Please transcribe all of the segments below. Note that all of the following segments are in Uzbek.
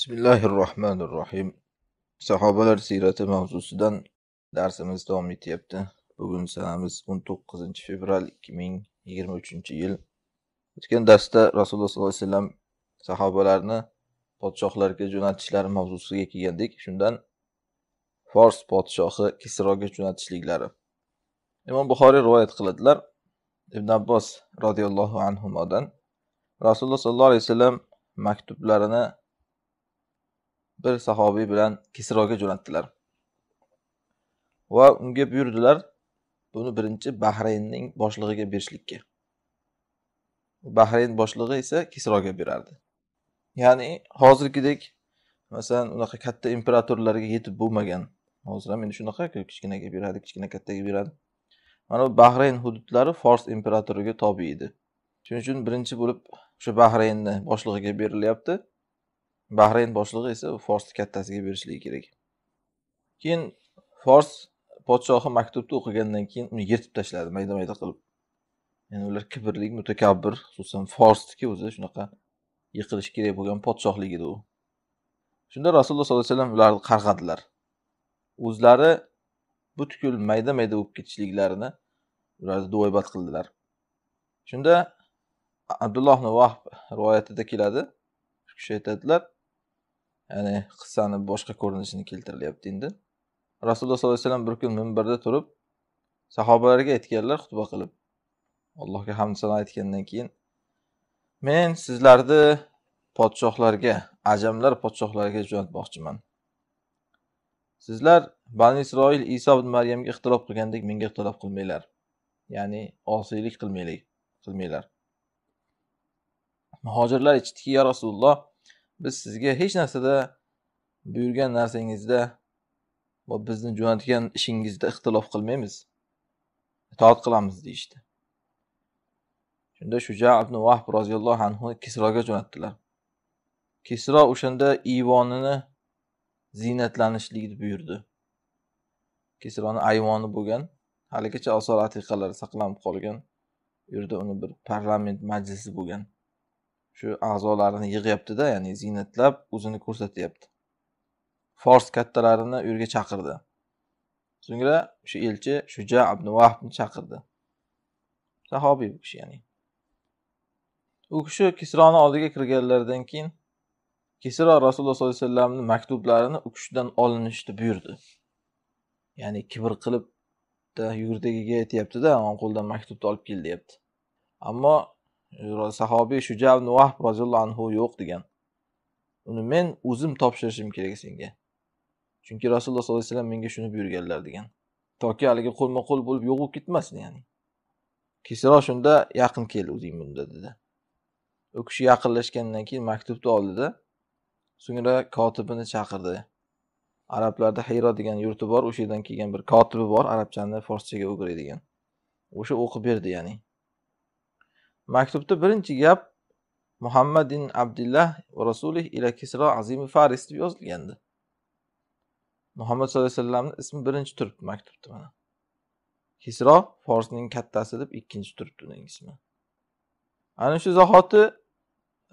bismillahi rohmanir rohiym sahobalar siyrati mavzusidan darsimiz davom etyapti bugun sanamiz o'n to'qqizinchi fevral ikki ming yigirma uchinchi yil o'tgan darsda rasululloh sollallohu alayhi vasallam sahobalarni podshohlarga jo'natishlari mavzusiga kelgandik shundan fors podshohi kisroga jo'natishliklari imom buxoriy rivoyat qiladilar ibn abbos roziyallohu anhudan rasululloh sollallohu alayhi vasallam maktublarini bir sahobiy bilan kisroga jo'natdilar va unga buyurdilar buni birinchi bahraynning boshlig'iga berishlikka bahrayn boshlig'i esa kisroga berardi ya'ni hozirgidek masalan unaqa katta imperatorlarga yetib bo'lmagan hozir ham endi shunaqa kichkinaga beradi kichkina kattaga beradi mana bu bahrayn hududlari fors imperatoriga tobe edi shuning uchun birinchi bo'lib o'sha bahraynni boshlig'iga berilyapti bahrayn boshlig'i esa forsni kattasiga berishligi kerak keyin fors podshohi maktubni o'qigandan keyin uni yirtib tashladi mayda mayda qilib ya'ni ular kibrli mutakabbir xususan forsniki o'zi shunaqa yiqilishi kerak bo'lgan podshohlik edi u shunda rasululloh sollallohu alayhi vasallam ularni qarg'adilar o'zlari butkul mayda mayda bo'lib ketishliklarini ularni duoibat qildilar shunda abdulloh ibn rivoyatida keladi shu kishi aytadilar ya'ni qissani boshqa ko'rinishini keltirilyapti endi rasululloh sollallohu alayhi vasallam bir kun minbarda turib sahobalarga aytganlar xutba qilib allohga hamd sano aytgandan keyin men sizlarni podshohlarga ajamlar podshohlariga jo'natmoqchiman sizlar bani isroil iso ibn maryamga ixtilof qilgandek menga ixtilof qilmanglar ya'ni osiylik qilmanglar muhojirlar aytishdiki yo rasululloh biz sizga hech narsada buyurgan narsangizda va bizni jo'natgan ishingizda ixtilof qilmaymiz itoat qilamiz deyishdi shunda shuja ibn vahb roziyallohu anhu kisroga jo'natdilar kisro o'shanda iyvonini ziynatlanishlikni buyurdi kisroni ayvoni bo'lgan haligacha osor atiqalari saqlanib qolgan u yerda uni bir parlament majlisi bo'lgan shu a'zolarini yig'yaptida ya'ni ziynatlab o'zini ko'rsatyapti fors kattalarini u yerga chaqirdi so'ngra shu elchi shuja ibn vahbni chaqirdi sahobiy bu kishi ya'ni u kishi kisroni oldiga kirganlaridan keyin kisro rasululloh sollallohu alayhi vasallamni maktublarini u kishidan olinishni buyurdi ya'ni kibr qilib yugurdagiga aytyaptida qo'ldan maktubni olib kel deyapti ammo sahobiy shuja ibn roziyallohu anhu yo'q degan uni men o'zim topshirishim kerak senga chunki rasululloh sollallohu alayhi vasallam menga shuni buyurganlar degan toki haligi qo'lma qo'l bo'lib yo'q bo'lib ketmasin ya'ni kechroq shunda yaqin kel o'zing bunda dedi u kishi yaqinlashgandan keyin maktubni oldida so'ngra kotibini chaqirdi arablarda hayro degan yurti bor o'sha yerdan kelgan bir kotibi bor arabchani forschaga o'giradigan o'sha o'qib berdi ya'ni maktubda birinchi gap muhammadin abdillah va rasulih ila kisro azimi faris deb yozilgandi muhammad sallallohu alayhi vasallamni ismi birinchi turibdi maktubda mana kisro forsning kattasi deb ikkinchi turibdi uning ismi ana shu zahoti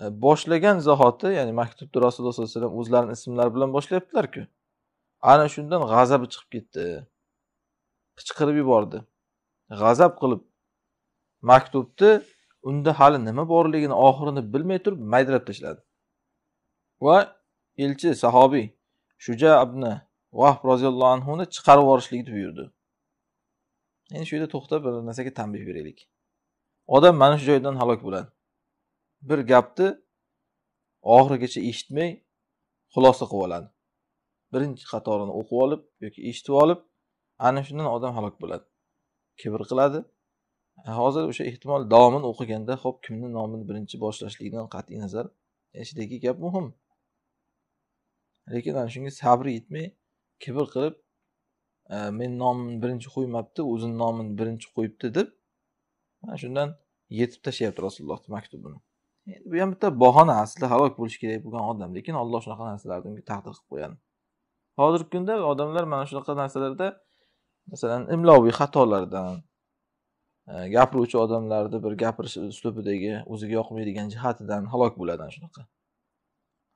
e, boshlagan zahoti ya'ni maktubni rasululloh sollallohu alayhi vasallam o'zlarini ismlari bilan boshlayaptilarku ana shundan g'azabi chiqib ketdi qichqirib yubordi g'azab qilib maktubni unda hali nima borligini oxirini bilmay turib maydalab tashladi va elchi sahobiy shuja ibn vahb roziyallohu anhuni chiqarib yuborishlikni buyurdi endi shu yerda to'xtab bir narsaga tanbeh beraylik odam mana shu joydan halok bo'ladi bir gapni oxirigacha eshitmay xulosa qilib oladi birinchi qatorini o'qib olib yoki eshitib olib ana shundan odam halok bo'ladi kibr qiladi hozir o'sha ehtimol davomini o'qiganda ho'p kimni nomini birinchi boshlashlikdan qat'iy nazar ichidagi e, gap muhim lekin ana shunga sabri yetmay kibr qilib e, men nomimni birinchi qo'ymabdi o'zini nomini birinchi qo'yibdi deb mana shundan yetib tashlayapti rasulullohni maktubini endi bu ham bitta bahona aslida halok bo'lishi kerak bo'lgan odam lekin alloh shunaqa narsalarni unga taqdir qilib qo'yadi hozirgi kunda odamlar mana shunaqa narsalarda masalan imloviy xatolardan Э, gapiruvchi odamlarni bir gapirish uslubidagi o'ziga yoqmaydigan jihatidan halok bo'ladi ana shunaqa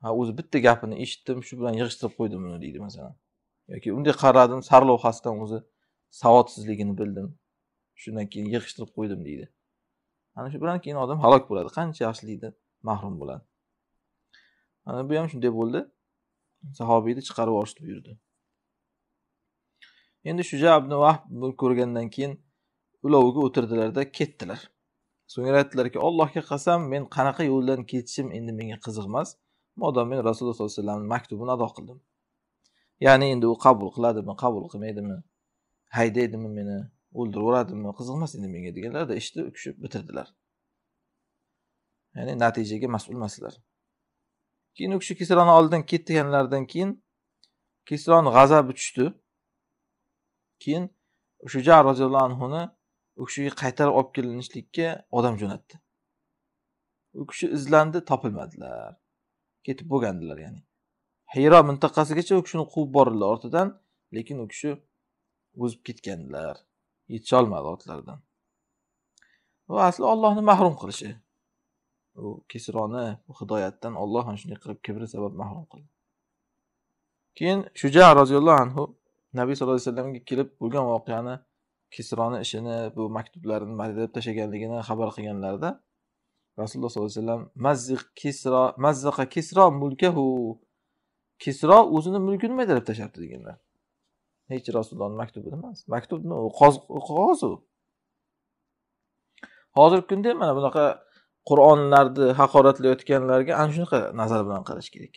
ha o'zi bitta gapini eshitdim shu bilan yig'ishtirib qo'ydim uni deydi masalan yoki unday qaradim sarlavhasidan o'zi savodsizligini bildim shundan keyin yig'ishtirib qo'ydim deydi ana shu bilan keyin odam halok bo'ladi qancha yaxshilikdan mahrum bo'ladi ana bu ham shunday bo'ldi sahobiyni chiqarib yuborishdi buyurdi endi shuja ibn vahb ko'rgandan keyin uloviga o'tirdilarda ketdilar so'ngra aytdilarki allohga qasam men qanaqa yo'ldan ketishim endi menga qiziq emas modom men rasululloh sollallohu alayhi vasallamni maktubini ado qildim ya'ni endi u qabul qiladimi qabul qilmaydimi haydaydimi meni o'ldiraveradimi qiziq emas endi menga deganlarda ishni u kishi bitirdilar ya'ni natijaga mas'ul emaslar keyin u kishi kisroni oldidan ketganlaridan keyin kisron g'azabi tushdi keyin shuja roziyallohu anhuni u kishiga qaytarib olib kelinishlikka odam jo'natdi u kishi izlandi topilmadilar ketib bo'lgandilar ya'ni hiyro mintaqasigacha u kishini quvib bordilar ortidan lekin u kishi o'zib ketgandilar yetisholmadi otlaridan bu asli ollohni mahrum qilishi u kesroni hidoyatdan olloh ana shunday qilib kibri sabab mahrum qildi keyin shuja roziyallohu anhu nabiy sallallohu alayhi vasallamga kelib bo'lgan voqeani kisroni ishini bu maktublarni maydalab tashlaganligini xabar qilganlarida rasululloh sollallohu alayhi vasallam mazziq kisro mazzaqa kisro mulkahu kisro o'zini mulkini maydalab tashlabdi deganlar hech rasulullohni maktubi emas maktub nima qog'oz u hozirgi kunda mana bunaqa qur'onlarni haqoratlayotganlarga ana shunaqa nazar bilan qarash kerak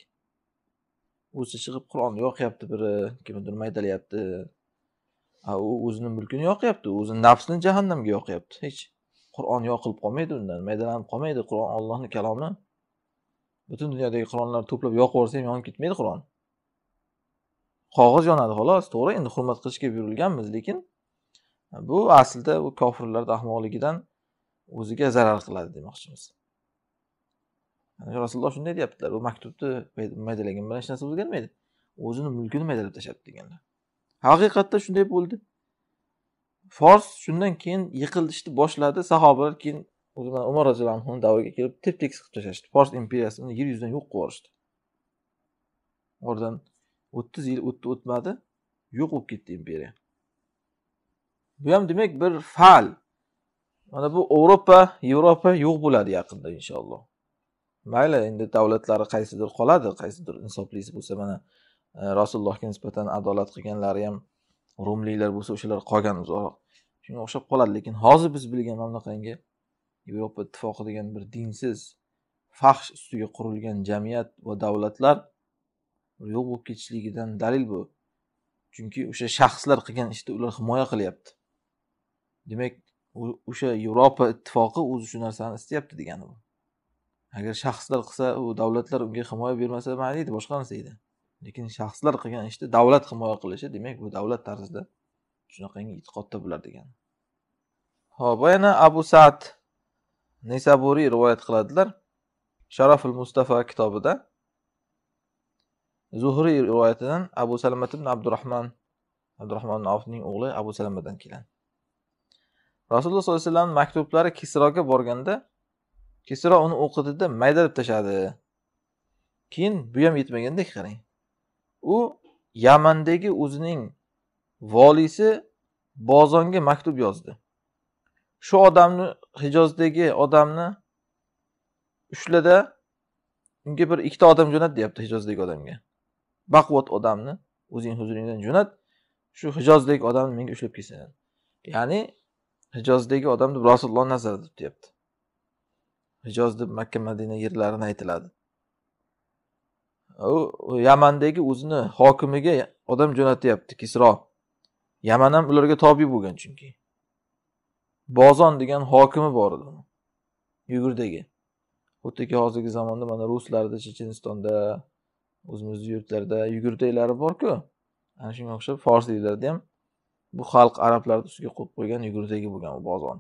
o'zi chiqib qur'onni yoqyapti biri kimnidir maydalayapti u o'zini mulkini yoqyapti o'zini nafsini jahannamga yoqyapti hech qur'on yoqilib qolmaydi undan maydalanib qolmaydi qur'on ollohni kalomi butun dunyodagi qur'onlarni to'plab yoqib yuborsa ham yonib ketmaydi qur'on qog'oz yonadi xolos to'g'ri endi hurmat qilishga buyurilganmiz lekin bu aslida u kofirlarni ahmoqligidan o'ziga zarar qiladi demoqchimiz rasululloh shunday deyaptilar u maktubni maydalagan bilan hech narsa o'zgarmaydi o'zini mulkini maydalab tashlabdi deganlar haqiqatda shunday bo'ldi fors shundan keyin yiqilishni boshladi sahobalar keyin umar roziyallohu anhuni davriga kelib tep tekis qilib tashlashdi fors imperiyasini yer yuzidan yo'q qilib yuborishdi oradan o'ttiz yil o'tdi o'tmadi yo'q bo'lib ketdi imperiya bu ham demak bir fal mana bu yevropa yevropa yo'q bo'ladi yaqinda inshaalloh mayli endi davlatlari qaysidir qoladi qaysidir insoflisi bo'lsa mana Э, rasulullohga nisbatan adolat qilganlari ham rumliklar bo'lsa o'shalar qolgan uzoqroq shunga o'xshab qoladi lekin hozir biz bilgan bunaqangi yevropa ittifoqi degan bir dinsiz fahsh ustiga qurilgan jamiyat va davlatlar yo'q bo'lib ketishligidan dalil bu chunki o'sha shaxslar qilgan ishni ular himoya qilyapti demak o'sha yevropa ittifoqi o'zi shu narsani istayapti degani bu agar shaxslar qilsa u davlatlar unga himoya bermasa mayli deydi boshqa narsa deydi lekin shaxslar qilgan ishni davlat himoya qilishi demak bu davlat tarzida shunaqangi e'tiqodda bular degan ho'p va yana abu sad nesaburiy rivoyat qiladilar sharoful mustafa kitobida zuhriy rivoyatidan abu salamat ibn abdurahmon abdurahmon avfning o'g'li abu salamadan kelgan rasululloh sollallohu alayhi vasallam maktublari kisroga borganda kisro uni mayda maydalab tashladi keyin bu ham yetmagandek qarang u Yamandagi o'zining voliysi Bozonga maktub yozdi. Shu odamni Hijozdagi odamni ushlada unga bir ikkita odam jo'nat deyapti Hijozdagi odamga. Baquvvat odamni o'zing huzuringdan jo'nat, shu Hijozdagi odamni menga ushlab kelsin. Ya'ni Hijozdagi odamni Rasululloh nazarda tutyapti. Hijoz deb Makka, Madina yerlarini aytiladi. u yamandagi o'zini hokimiga odam jo'natyapti kisro yaman ham ularga tobi bo'lgan chunki bozon degan hokimi bor edi yugurdagi xuddiki hozirgi zamonda mana ruslarda chechenistonda o'zimizni yurtlarda yugurdaklari borku ana shunga o'xshab forsliklarda ham bu xalq arablarni ustiga qo'yib qo'ygan yugurdagi bo'lgan u bozon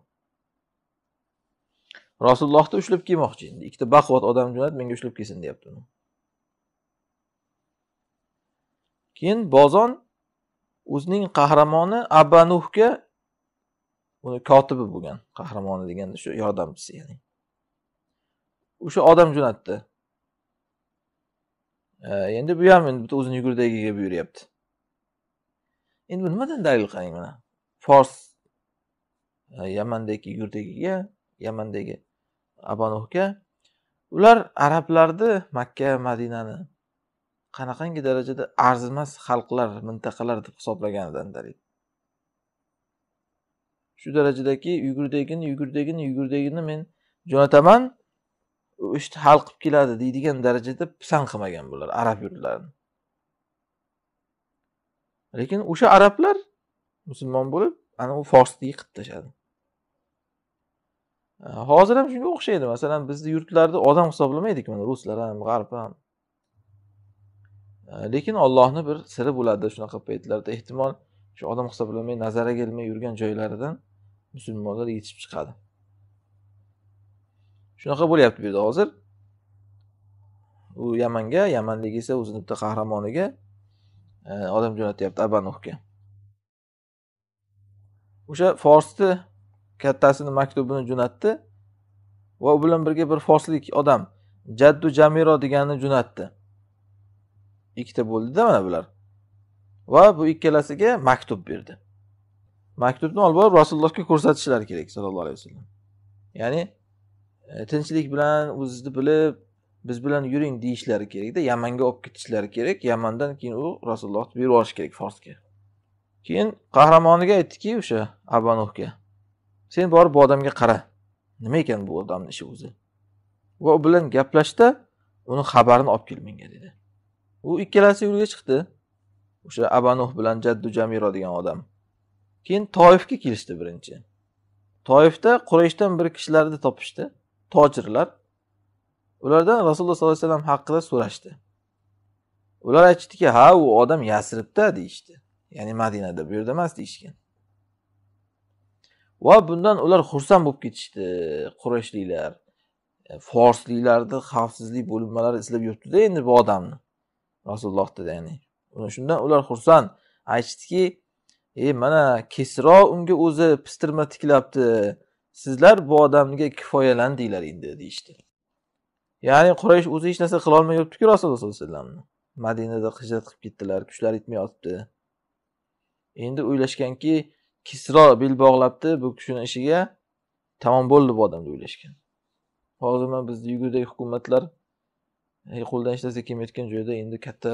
rasulullohni ushlab kelmoqchi endi ikkita baquvvat odam jo'nat menga ushlab kelsin deyapti uni keyin bozon o'zining qahramoni abanuhga uni kotibi bo'lgan qahramoni deganda shu yordamchisi ya'ni o'sha odam jo'natdi e, endi bu ham endi bitta o'zini yugurdagiga buyuryapti endi bu nimadan dalil qarang mana fors e, yamandagi yugurdagiga yamandagi abanuhga ular arablarni makka madinani qanaqangi darajada arzimas xalqlar mintaqalar deb hisoblaganidan dalil shu darajadaki yugurdagini yugurdagini yugurdagini men jo'nataman ishni hal qilib keladi deydigan darajada pisand qilmagan bular arab yurtlarini lekin o'sha arablar musulmon bo'lib ana u forsni yiqitib tashladi hozir ham shunga o'xshaydi masalan bizni yurtlarni odam hisoblamaydik mana ruslar ham g'arb ham Э, lekin ollohni bir siri bo'ladi shunaqa paytlarda ehtimol shu odam hisoblamay nazara kelmay yurgan joylaridan musulmonlar yetishib chiqadi shunaqa bo'lyapti bu yerda hozir u yamanga yamanlik esa o'zini bitta qahramoniga e, odam jo'natyapti abanuhga o'sha forsni kattasini maktubini jo'natdi va u bilan birga bir forslik odam jaddu jamiro deganini jo'natdi ikkita bo'ldida mana bular va bu ikkalasiga maktub berdi maktubni olib borib rasulullohga ko'rsatishlari kerak sallallohu alayhi vasallam ya'ni e, tinchlik bilan o'zizni bilib biz bilan yuring deyishlari kerakda yamanga olib ketishlari kerak yamandan keyin u rasulullohni berib yuborish kerak forsga keyin qahramoniga aytdiki o'sha abanuhga sen borib bu odamga qara nima ekan bu odamni ishi o'zi va u bilan gaplashda uni xabarini olib kel menga dedi u ikkalasi yo'lga chiqdi o'sha abanuh bilan jaddu jamiro degan odam keyin toifga kelishdi birinchi toifda qurayshdan bir kishilarni topishdi tojirlar ulardan rasululloh sollallohu alayhi vasallam haqida so'rashdi ular aytishdiki ha u odam yasribda deyishdi ya'ni madinada bu yerda emas deyishgan va bundan ular xursand bo'lib ketishdi qurayshliklar forsliklarni xavfsizlik bo'linmalari izlab yuribdida endi bu odamni rasululloh dedi ya'ni shundan ular xursand aytishdiki e mana kesro unga o'zi pistirma tiklabdi sizlar bu odamga kifoyalandinglar endi deyishdi ya'ni quraysh o'zi hech narsa qilolmay yuribdiku rasululloh sallallohu alayhi vasallamni madinada hijrat qilib ketdilar kuchlari yetmayotibdi endi o'ylashganki kisro bel bog'labdi bu kishini ishiga tamom bo'ldi bu odam deb o'ylashgan hozir mana bizni yugurdagi hukumatlar qo'ldan ishlasa kelmayotgan joyda endi katta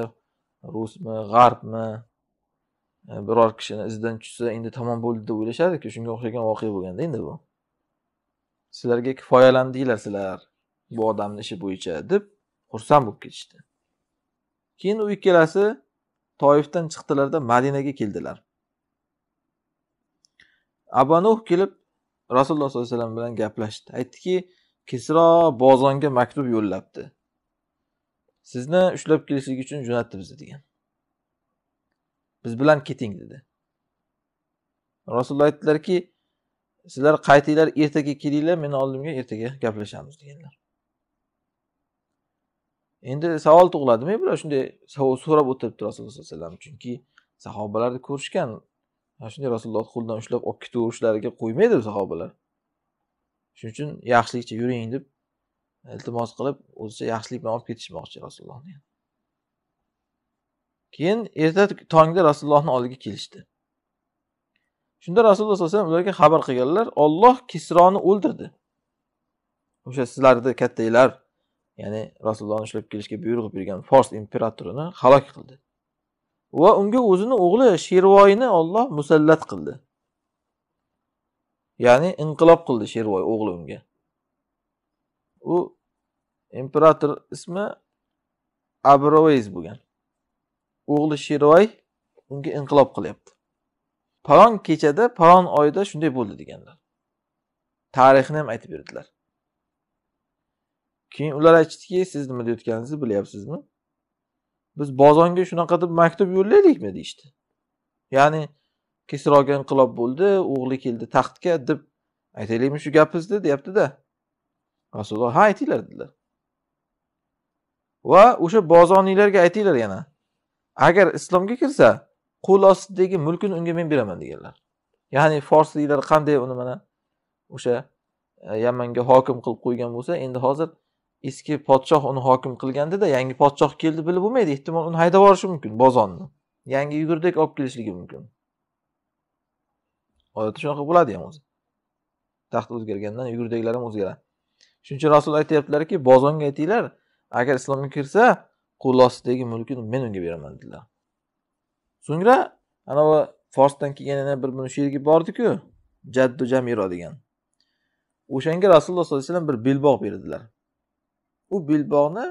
rusmi g'arbmi e, biror kishini izidan tushsa endi tamom bo'ldi deb o'ylashadiku shunga o'xshagan voqea bo'lganda endi bu sizlarga kifoyalandinglar sizlar bu odamni ishi bo'yicha deb xursand bo'lib ketishdi keyin u ikkalasi toifdan chiqdilarda madinaga keldilar abanuh kelib rasululloh sollallohu alayhi vasallam bilan gaplashdi aytdiki kisro bozonga maktub yo'llabdi sizni ushlab kelishlik uchun jo'natdi bizni degan biz bilan keting dedi rasululloh aytdilarki sizlar qaytinglar ertaga kelinglar meni oldimga ertaga gaplashamiz deganlar endi savol tug'iladimi bular shunday savol so'rab o'tiribdi rasululloh sallallohu alayhi vasallam chunki sahobalarni ko'rishgan shunday rasulullohni qo'lidan ushlab olib ketaverishlariga qo'ymaydi sahobalar shuning uchun yaxshilikcha yuring deb iltimos qilib o'zicha yaxshilik bilan olib ketishmoqchi rasulullohni keyin erta tongda rasulullohni oldiga kelishdi shunda rasululloh sallallohu alayhi vasallam ularga xabar qilganlar olloh kisroni o'ldirdi o'sha sizlarni kattanglar ya'ni rasulullohni ushlab kelishga buyruq bergan fors imperatorini halok qildi va unga o'zini o'g'li shervoyni olloh musallat qildi ya'ni inqilob qildi shervoy o'g'li unga u imperator ismi abroveys bo'lgan o'g'li shiroy unga inqilob qilyapti palon kechada palon oyda shunday bo'ldi deganlar tarixni ham aytib berdilar keyin ular aytishdiki siz nima deyotganingizni bilyapsizmi biz bozonga shunaqa deb maktub yo'llaylikmi deyishdi ya'ni kisroga inqilob bo'ldi o'g'li keldi taxtga deb aytaylikmi shu gapizni deyaptida rasululloh ha aytinglar dedilar va o'sha bozoniylarga aytinglar yana agar islomga kirsa qo'l ostidagi mulkini unga men beraman deganlar ya'ni forsliklar qanday uni mana o'sha e, yamanga hokim qilib qo'ygan bo'lsa endi hozir eski podshoh uni hokim qilgandida yangi podshoh keldi bilib bo'lmaydi ehtimol uni haydab yuborishi mumkin bozonni yangi yugurdek olib kelishligi mumkin odatda shunaqa bo'ladi ham o'zi taxt o'zgargandan yugurdaklar ham o'zgaradi shuning uchun rasul aytyaptilarki bozonga aytinglar agar islomga kirsa qo'l ostidagi mulkini men unga beraman dedilar so'ngra anavi forsdan kelgan yana bir buni sherigi bor ediku jaddu jamiro degan o'shanga rasululloh sollallohu alayhi vasallam bir belbog' berdilar u belbog'ni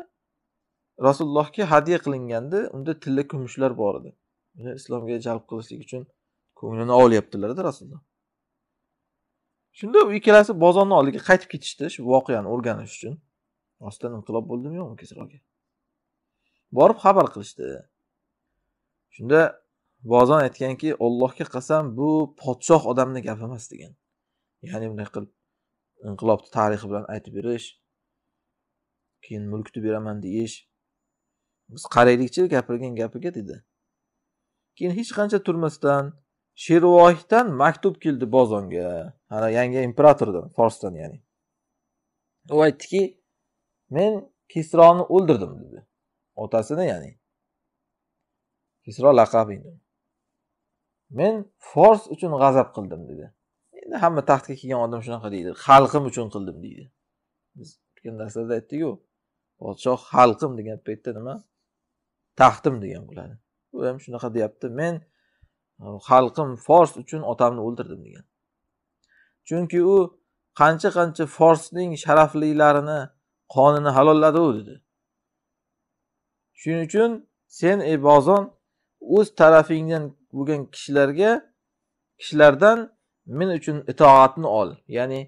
rasulullohga hadya qilingandi unda tilla kumushlar bor edi uni islomga jalb qilishlik uchun ko'nglini olyaptilarda rasululloh shunda u ikkalasi bozorni oldiga qaytib ketishdi shu voqeani o'rganish uchun rostdan inqilob bo'ldimi yo'qmi kesroga borib xabar qilishdi shunda bozon aytganki ollohga qasam bu podshoh odamni gapi emas degan ya'ni bunday qilib inqilobni tarixi bilan aytib berish keyin mulkni beraman deyish biz qaraylikchi gapirgan gapiga dedi keyin hech qancha turmasdan shervoydan maktub keldi bozonga hali yangi imperatordan forsdan ya'ni u aytdiki men kisroni o'ldirdim dedi otasini ya'ni kisro laqabi men fors uchun g'azab qildim dedi endi hamma taxtga kelgan odam shunaqa deydi xalqim uchun qildim deydi biz o'tgan darslarda aytdikku podshoh xalqim degan paytda nima taxtim degan bo'ladi u ham shunaqa deyapti men xalqim fors uchun otamni o'ldirdim degan chunki u qancha qancha forsning sharaflilarini qonini halolladi u dedi shuning uchun sen ey bozon o'z tarafingdan bo'lgan kishilarga kishilardan men uchun itoatni ol ya'ni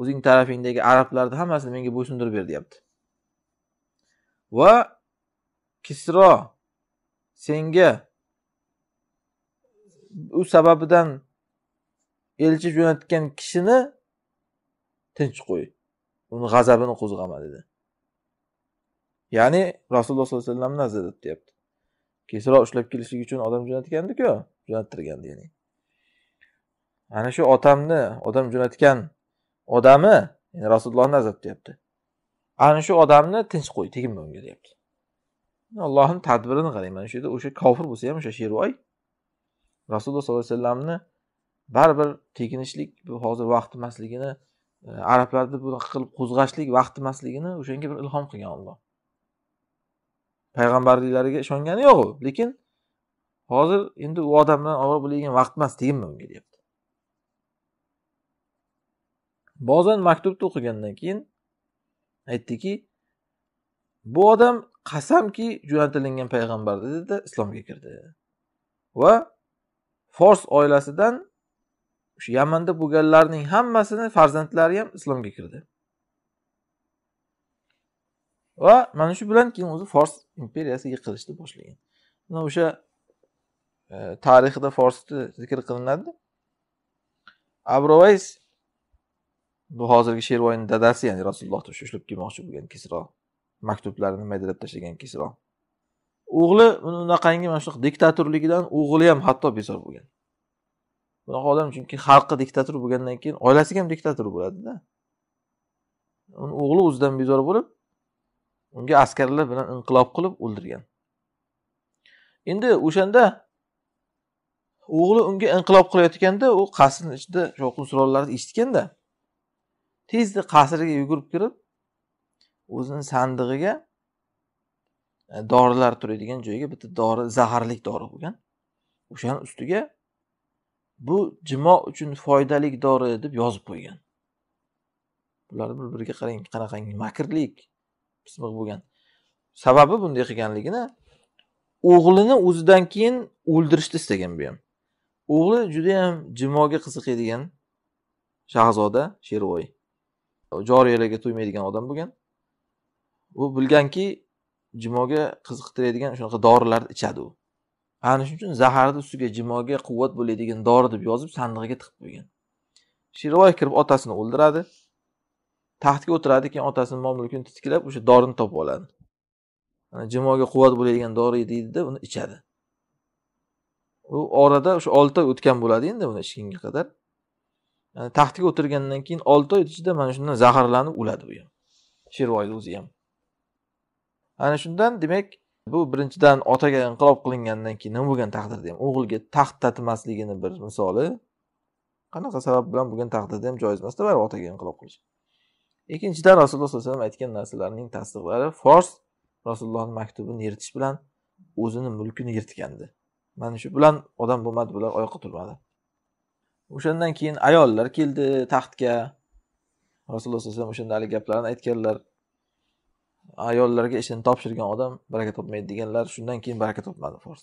o'zing tarafingdagi arablarni hammasini menga bo'ysundirib ber deyapti va kisro senga u sababidan elchi jo'natgan kishini tinch qo'y uni g'azabini qo'zg'ama dedi ya'ni rasululloh sollallohu alayhi vasallamni nazarda tutyapti kesro ushlab kelishlik uchun odam jo'natgandiku jo'nattirgandi ya'ni ana shu otamni odam jo'natgan odami yani rasulullohni nazarda tutyapti ana shu odamni tinch qo'y teginma unga deyapti allohni tadbirini qarang mana shu yerda o'sha kofir bo'lsa ham o'sha shervoy rasululloh sollallohu alayhi vasallamni baribir tekinishlik bu hozir vaqt emasligini e, arablarni bunaqa qilib qo'zg'ashlik vaqt emasligini o'shanga bir ilhom qilgan olloh payg'ambarliklariga ishongani yo'q u lekin hozir endi u odam bilan og'ir bo'ladigan vaqt emas teginma unga deyapti ba'zan maktubni o'qigandan keyin aytdiki bu odam qasamki jo'natilingan payg'ambar dedida islomga kirdi va fors oilasidan o'sha yamanda bo'lganlarning hammasini farzandlari ham islomga kirdi va mana shu bilan keyin o'zi fors imperiyasi yiqilishni boshlagan mana o'sha e, tarixida forsni zikr qilinadi abrovays bu hozirgi shervoyni dadasi ya'ni rasulullohni ushlab kelmoqchi bo'lgan kisro maktublarini maydalab tashlagan kisro o'g'li uni unaqangi mana shu diktatorligidan o'g'li ham hatto bezor bo'lgan bunaqa odam chunki xalqi diktator bo'lgandan keyin oilasiga ham diktator bo'ladida uni o'g'li o'zidan bezor bo'lib unga askarlar bilan inqilob qilib o'ldirgan endi o'shanda o'g'li unga inqilob qilayotganda u qasrni ichida shovqin suronlarni eshitganda tezda qasrga yugurib kirib o'zini sandig'iga e, dorilar turadigan joyga bitta dori zaharlik dori bo'lgan o'shani ustiga bu jimo uchun foydali dori deb yozib qo'ygan bularni bir biriga qarang qanaqangi makrlik pismiq bo'lgan sababi bunday qilganligini o'g'lini o'zidan keyin o'ldirishni istagan bu ham o'g'li judayam jimoga qiziqadigan shahzoda shervoy joriyalarga to'ymaydigan odam bo'lgan u bilganki jimoga qiziqtiradigan shunaqa dorilarni ichadi u ana shuning uchun zaharni ustiga jimoga quvvat bo'ladigan dori deb yozib sandig'iga tiqib qo'ygan shirvoy kirib otasini o'ldiradi taxtga o'tiradi keyin otasini mol mulkini titkilab o'sha dorini topib oladi jimoga quvvat bo'ladigan dori deydida uni ichadi u orada o'sha olti oy o'tgan bo'ladi endi uni ichganga qadar yani taxtga o'tirgandan keyin olti oy ichida mana shundan zaharlanib o'ladi u ham shervoyni o'zi ham ana shundan demak bu birinchidan otaga inqilob qilingandan keyin nima bo'lgan taqdirda ham o'g'ilga taxt tatimasligini bir misoli qanaqa sabab bilan bo'lgan taqdirda ham joiz emasda baribir otaga inqilob qilish ikkinchidan rasululloh sallallohu alayhi vasallam aytgan narsalarning tasdiqlari fors rasulullohni maktubini yirtish bilan o'zini mulkini yirtgandi mana shu bilan odam bo'lmadi bular oyoqqa turmadi o'shandan keyin ayollar keldi taxtga rasululloh sallallohu alayhi vasallam o'shanda hali gaplarini aytganlar ayollarga ishini topshirgan odam baraka topmaydi deganlar shundan keyin baraka topmadi fors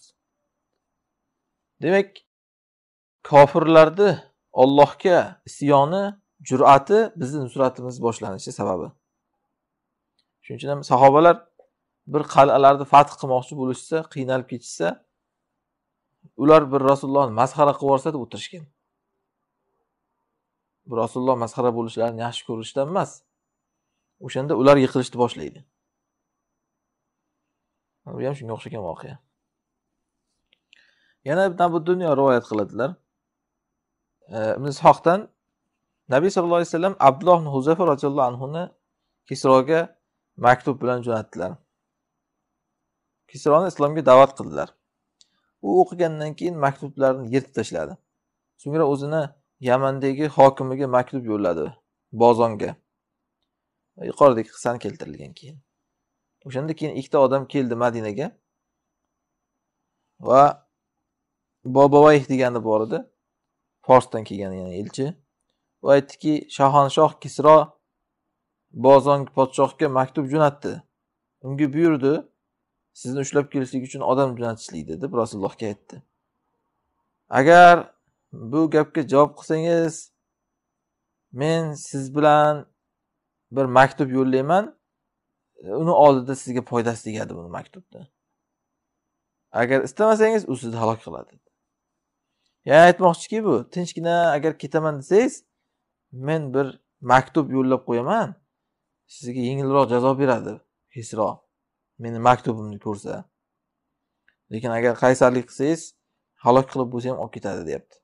demak kofirlarni ollohga isyoni jur'ati bizni nusratimiz boshlanishi sababi shuning uchun ham sahobalar bir qal'alarni fath qilmoqchi bo'lishsa qiynalib ketishsa ular bir rasulullohni masxara qilib yuborsa deb o'tirishgan rasululloh masxara bo'lishlarini yaxshi ko'rishdan emas o'shanda ular yiqilishni boshlaydi bu ham shunga o'xshagan voqea yana bu dunyo rivoyat qiladilar ibn ishoqdan nabiy sallallohu alayhi vasallam abdulloh huzafa roziyallohu anhuni kisroga maktub bilan jo'natdilar kisroni islomga da'vat qildilar u o'qigandan keyin maktublarni yirtib tashladi so'ngra o'zini yamandagi hokimiga maktub yo'lladi bozonga yuqoridagi qissani keltirilgan keyin o'shanda keyin ikkita odam keldi madinaga va bobovay degani bor edi forsdan kelgan yana elchi u aytdiki shahonshoh kisro bozong podshohga maktub jo'natdi unga buyurdi sizni ushlab kelishlik uchun odam jo'natishlik dedi rasulullohga aytdi agar bu gapga javob qilsangiz men siz bilan bir maktub yo'llayman uni oldida sizga foydasi tegadi buni maktubni agar istamasangiz u sizni halok qiladi ya'ni aytmoqchiki bu tinchgina agar ketaman desangiz men bir maktub yo'llab qo'yaman sizga yengilroq jazo beradi hesroq meni maktubimni ko'rsa lekin agar qaysarlik qilsangiz halok qilib bo'lsa ham olib ketadi deyapti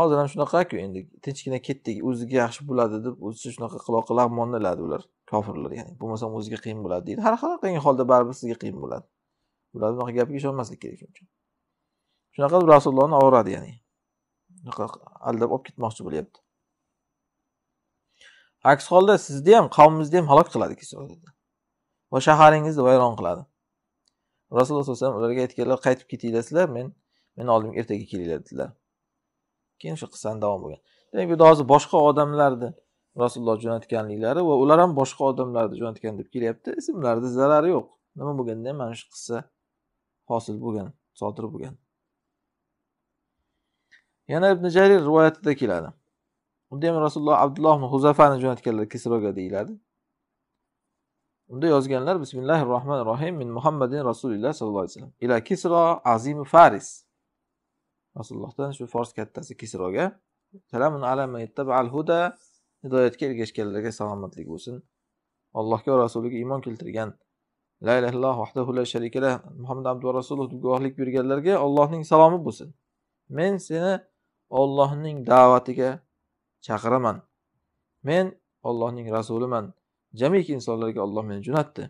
hozir ham shunaqaku endi tinchgina ketdik o'ziga yaxshi bo'ladi deb o'zicha shunaqa qiloqqa qila iladi ular kofirlar ya'ni bo'lmasam o'ziga qiyin bo'ladi deydi har xil qilgan holda baribir sizga qiyin bo'ladi bular bunaqa gapiga ishonmaslik kerak shunaqa rasulullohni ovoradi ya'ni shunaqa aldab olib ketmoqchi bo'lyapti aks holda sizni ham qavmingizni ham halok qiladi va shaharingizni vayron qiladi rasululloh sallallohu alayhi vasallam ularga aytganlar qaytib ketinglar sizlar men meni oldimga ertaga kelinglar dedilar keyin o'sha qissani davom bo'lgan demak bu hozir boshqa odamlarni rasululloh jo'natganliklari va ular ham boshqa odamlarni jo'natgan deb kelyapti ismlarida zarari yo'q nima bo'lganda ham mana shu qissa hosil bo'lgan sodir bo'lgan yana ibn jarir rivoyatida keladi unda ham rasululloh abdulloh huzafani jo'natganlar kisroga deyiladi unda yozganlar bismillahi rohmanir rohim min muhammadin rasululloh sallallohu alayhi vasallam ila kisro azimi faris rasulullohdan shu fors kattasi kisroga salamun ala al huda hidoyatga ergashganlarga salomatlik bo'lsin allohga va rasuliga iymon keltirgan la ilaha illoh vahdahu la sharikala muhammad abdu rasululloh deb guvohlik berganlarga allohning salomi bo'lsin men seni ollohning da'vatiga chaqiraman men ollohning rasuliman jamiki insonlarga olloh meni jo'natdi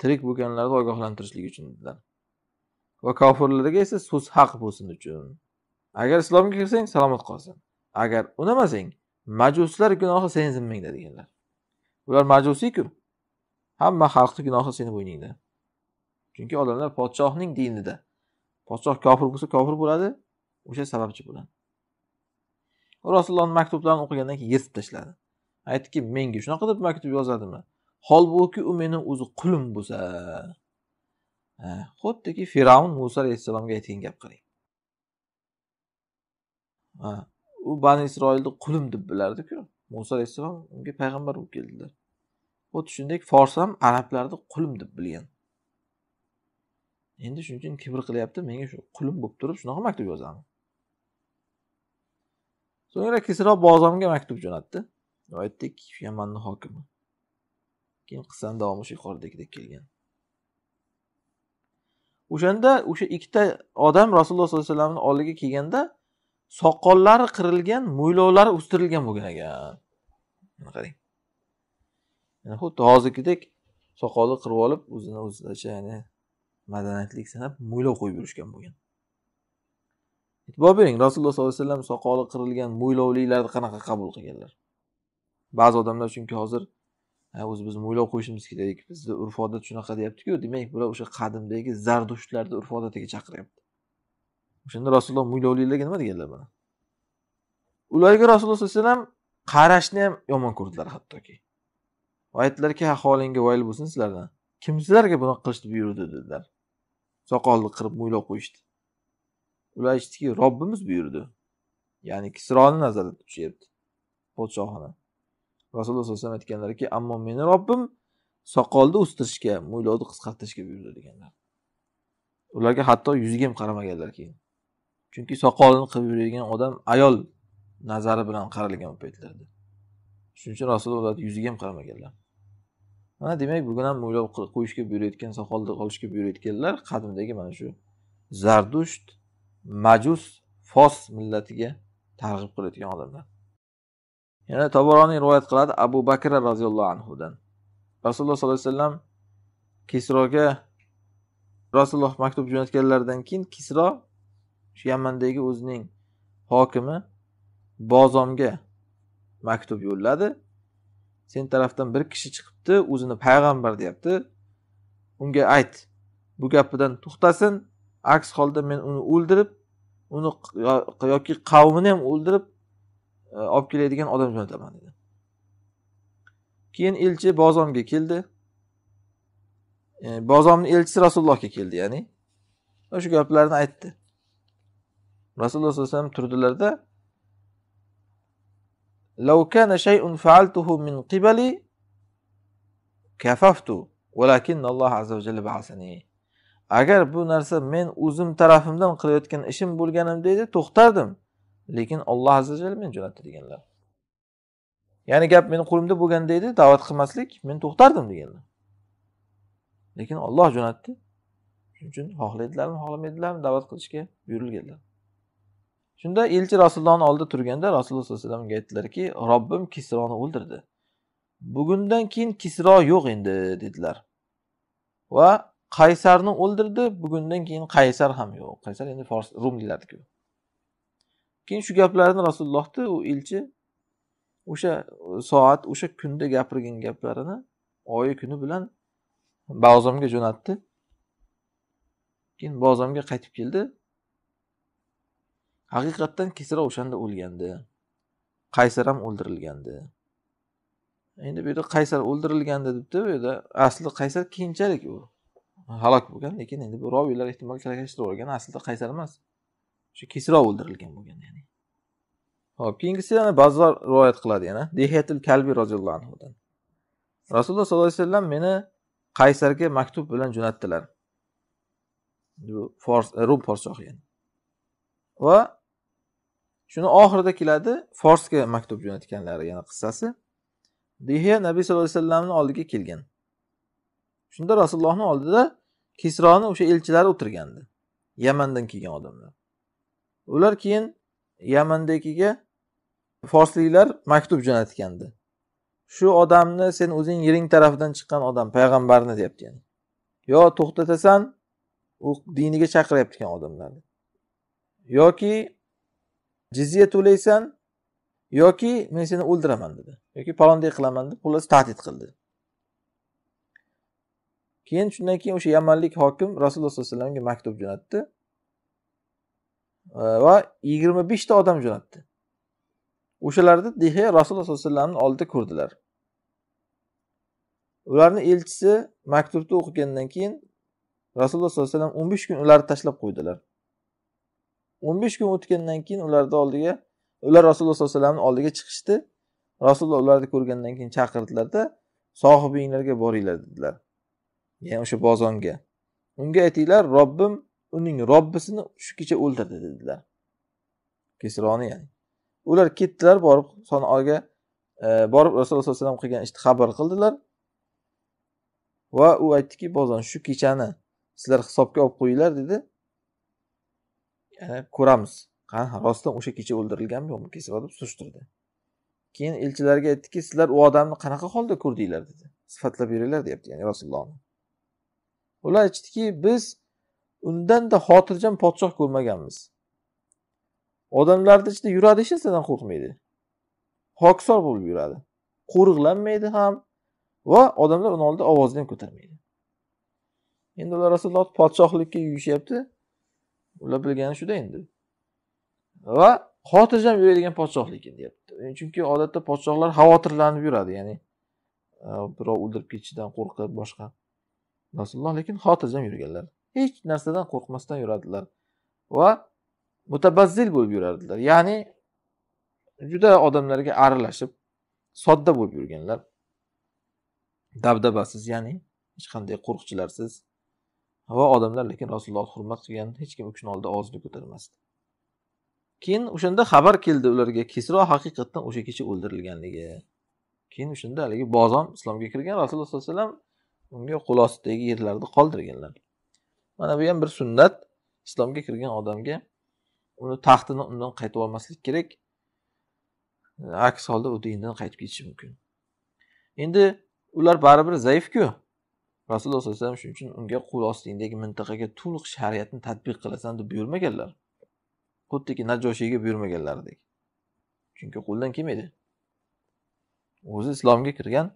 tirik bo'lganlarni ogohlantirishlik uchun dedilar va kofirlarga esa so'z haq bo'lsin uchun agar islomga kirsang salomat qolsin agar unamasang majuslar gunohi seni zimmangda deganlar ular majusiyku hamma xalqni gunohi seni bo'yningda chunki odamlar podshohning dinida podshoh kofir bo'lsa kofir bo'ladi o'sha sababchi bo'ladi rasulullohni maktublarini o'qigandan keyin yirtib tashladi aytdiki menga shunaqa deb maktub yozadimi holbuki u meni o'zi qulim bo'lsa xuddiki fir'avn muso alayhissalomga aytgan gap qarang u bani isroilni qulim deb bilardiku muso alayhissalom unga payg'ambar bo'lib keldilar xuddi shuningdek fors ham arablarni qulim deb bilgan endi shuning uchun kibr qilyapti menga shu qulim bo'lib turib shunaqa maktub yozaman so'ngra kisro bozomga maktub jo'natdi va aytdik yamanni hokimi keyin qissani davomi shu yuqoridagidek kelgan o'shanda o'sha ikkita odam rasululloh sollallohu alayhi vasallamni oldiga kelganda soqollari qirilgan mo'ylovlari o'stirilgan bo'lgan ekan qarang yani xuddi hozirgidek soqolni qirib olib o'zini o'zicha ya'ni madaniyatlik sanab mo'ylov qo'yib yurishgan bo'lgan e'tibor bering rasululloh sollallohu alayhi vasallam soqoli qirilgan mo'ylovlilarni qanaqa qabul qilganlar ba'zi odamlar chunki hozir o'zi biz mo'ylov qo'yishimiz kerak bizni urf odat shunaqa deyaptiku demak bular o'sha qadimdagi zardushtlarni urf odatiga chaqiryapti o'shanda rasululloh mo'ylovlilarga nima deganlar mana ularga rasululloh sallallohu alayhi vasallam qarashni ham yomon ko'rdilar hattoki va aytdilarki aholingga voyil bo'lsin sizlardan kim sizlarga bunaqa qilishni buyurdi dedilar soqolni qirib mo'ylov qo'yishdi ular aytishdiki robbimiz buyurdi ya'ni kisroni nazarda tutishyapti podshohini rasululloh sallallohu alayhi vasallam aytganlarki ammo meni robbim soqolni o'stirishga mo'ylovni qisqartirishga buyurdi deganlar ularga hatto yuziga ham qaramaganlar keyin chunki soqolini qilib yurgan odam ayol nazari bilan qaralgan u paytlarda shuning uchun rasululloh yuziga ham qaramaganlar mana demak bugun ham mo'ylov qo'yishga buyurayotgan soqolni olishga buyurayotganlar qadimdagi mana shu zardusht majus fos millatiga targ'ib qilayotgan odamlar yana toboroniy rivoyat qiladi abu bakr roziyallohu anhudan rasululloh sollallohu alayhi vasallam kisroga rasululloh maktub jo'natganlaridan keyin kisro shu yamandagi o'zining hokimi bozomga maktub yo'lladi sen tarafdan bir kishi chiqibdi o'zini payg'ambar deyapti unga ayt bu gapidan to'xtasin aks holda men uni o'ldirib uni yoki qavmini ham o'ldirib e, olib keladigan odam jo'nataman dedi keyin elchi bozomga keldi e, bozomni elchisi rasulullohga keldi ya'ni shu gaplarni aytdi rasululloh sallallohu alayhi vasallam turdilarda لو كان شيء فعلته agar bu narsa men o'zim tarafimdan qilayotgan ishim bo'lganimda edi to'xtardim lekin olloh azza meni jo'natdi deganlar ya'ni gap meni qo'limda bo'lganda edi da'vat qilmaslik men to'xtardim deganlar lekin olloh jo'natdi shuning uchun xohlaydilarmi xohlamaydilarmi da'vat qilishga buyurilganlar shunda elchi rasulullohni oldida turganda rasululloh sollallohu alayhi vasallamga aytdilarki robbim kisroni o'ldirdi bugundan keyin kisro yo'q endi dedilar va qaysarni o'ldirdi bugundan keyin qaysar ham yo'q qaysar endi fors rumlilarniki keyin shu gaplarni rasulullohni u elchi o'sha soat o'sha kunda gapirgan gaplarini oyi kuni bilan bazomga jo'natdi keyin bozomga qaytib keldi haqiqatdan kesra o'shanda o'lgandi qaysar ham o'ldirilgandi endi bu yerda qaysar o'ldirilgandi debdi bu yerda asli qaysar keyinchalik u halok bo'lgan lekin endi bu roviylar ehtimol kalakashtirib yuborgan aslida qaysar emas o'sha kesro o'ldirilgan bo'lgan ya'ni ho'p keyingisi yana bazzor rivoyat qiladi yana dehiyatil kalbi roziyallohu anhudan rasululloh sollallohu alayhi vasallam meni qaysarga maktub bilan jo'natdilar bu fors rum podshohi va shuni oxirida keladi forsga maktub jo'natganlari yana qissasi dehiya nabiy sallallohu alayhi vasallamni oldiga kelgan shunda rasulullohni oldida kisroni o'sha elchilari o'tirgandi yamandan kelgan odamlar ular keyin yamandagiga forsliklar maktub jo'natgandi shu odamni sen o'zing yering tarafidan chiqqan odam payg'ambarni deyapti ya'ni yo to'xtatasan u diniga chaqiryapti ekan odamlarni yoki jizya to'laysan yoki men seni o'ldiraman dedi yoki palonday qilaman deb xullas tahdid qildi keyin shundan keyin o'sha yamanlik hokim rasululloh sollallohu alayhi vasallamga maktub jo'natdi va yigirma beshta odam jo'natdi o'shalarni dehi rasululloh sollallohu alayhi vasallamni oldida ko'rdilar ularni elchisi maktubni o'qigandan keyin rasululloh sollallohu alayhi vasallam o'n besh kun ularni tashlab qo'ydilar o'n besh kun o'tgandan keyin ularni oldiga ular rasululloh sollallohu alayhi vasallamni oldiga chiqishdi rasululloh ularni ko'rgandan keyin chaqirdilarda sohibinglarga boringlar dedilar ya'ni o'sha bozonga unga aytinglar robbim uning robbisini shu kecha o'ldirdi dedilar kesroni ya'ni ular ketdilar borib sanoga e, borib rasululloh sollallohu alayhi vasallam qilgan ishni işte, xabar qildilar va u aytdiki bozon shu kechani sizlar hisobga olib qo'yinglar dedi ko'ramiz qani rostdan o'sha kecha o'ldirilganmi yo'qmi kesib deb surishtirdi keyin elchilarga aytdiki sizlar u odamni qanaqa holda ko'rdinglar dedi sifatlab beringlar deyapti ya'ni rasulullohni ular aytishdiki biz undanda xotirjam podshoh ko'rmaganmiz odamlarni ichida yuradi hech narsadan qo'rqmaydi hokisor bo'lib yuradi qo'riqlanmaydi ham va odamlar uni oldida ovozini ham ko'tarmaydi endi ular rasululloh podshohlikka yuyishyapti ular bilgani shuda endi va xotirjam yuradigan podshohlik deyapti e, chunki odatda podshohlar xavotirlanib yuradi ya'ni e, birov o'ldirib ketishidan qo'rqib boshqa rasululloh lekin xotirjam yurganlar hech narsadan qo'rqmasdan yuradilar va mutabazzil bo'lib yurardilar ya'ni juda odamlarga aralashib sodda bo'lib yurganlar dabdabasiz ya'ni hech qanday qo'rqchilarsiz va odamlar lekin rasulullohni hurmat qilgan hech kim u kishini oldida og'zini ko'tarmasdi keyin o'shanda xabar keldi ularga kisro haqiqatdan o'sha kecha o'ldirilganligi keyin o'shanda haligi bozom islomga kirgan rasululloh sollallohu alayhi vasallam unga qo'l ostidagi yerlarni qoldirganlar mana bu ham bir sunnat islomga kirgan odamga uni taxtini undan qaytib olmaslik kerak aks holda u dindan qaytib ketishi mumkin endi ular baribir zaifku rasululloh sallallohu alayhi vasallam shuning uchun unga qo'l ostingdagi mintaqaga to'liq shariatni tadbiq qilasan deb buyurmaganlar xuddiki najoshiyga buyurmaganlaridek chunki qo'ldan kelmaydi o'zi islomga kirgan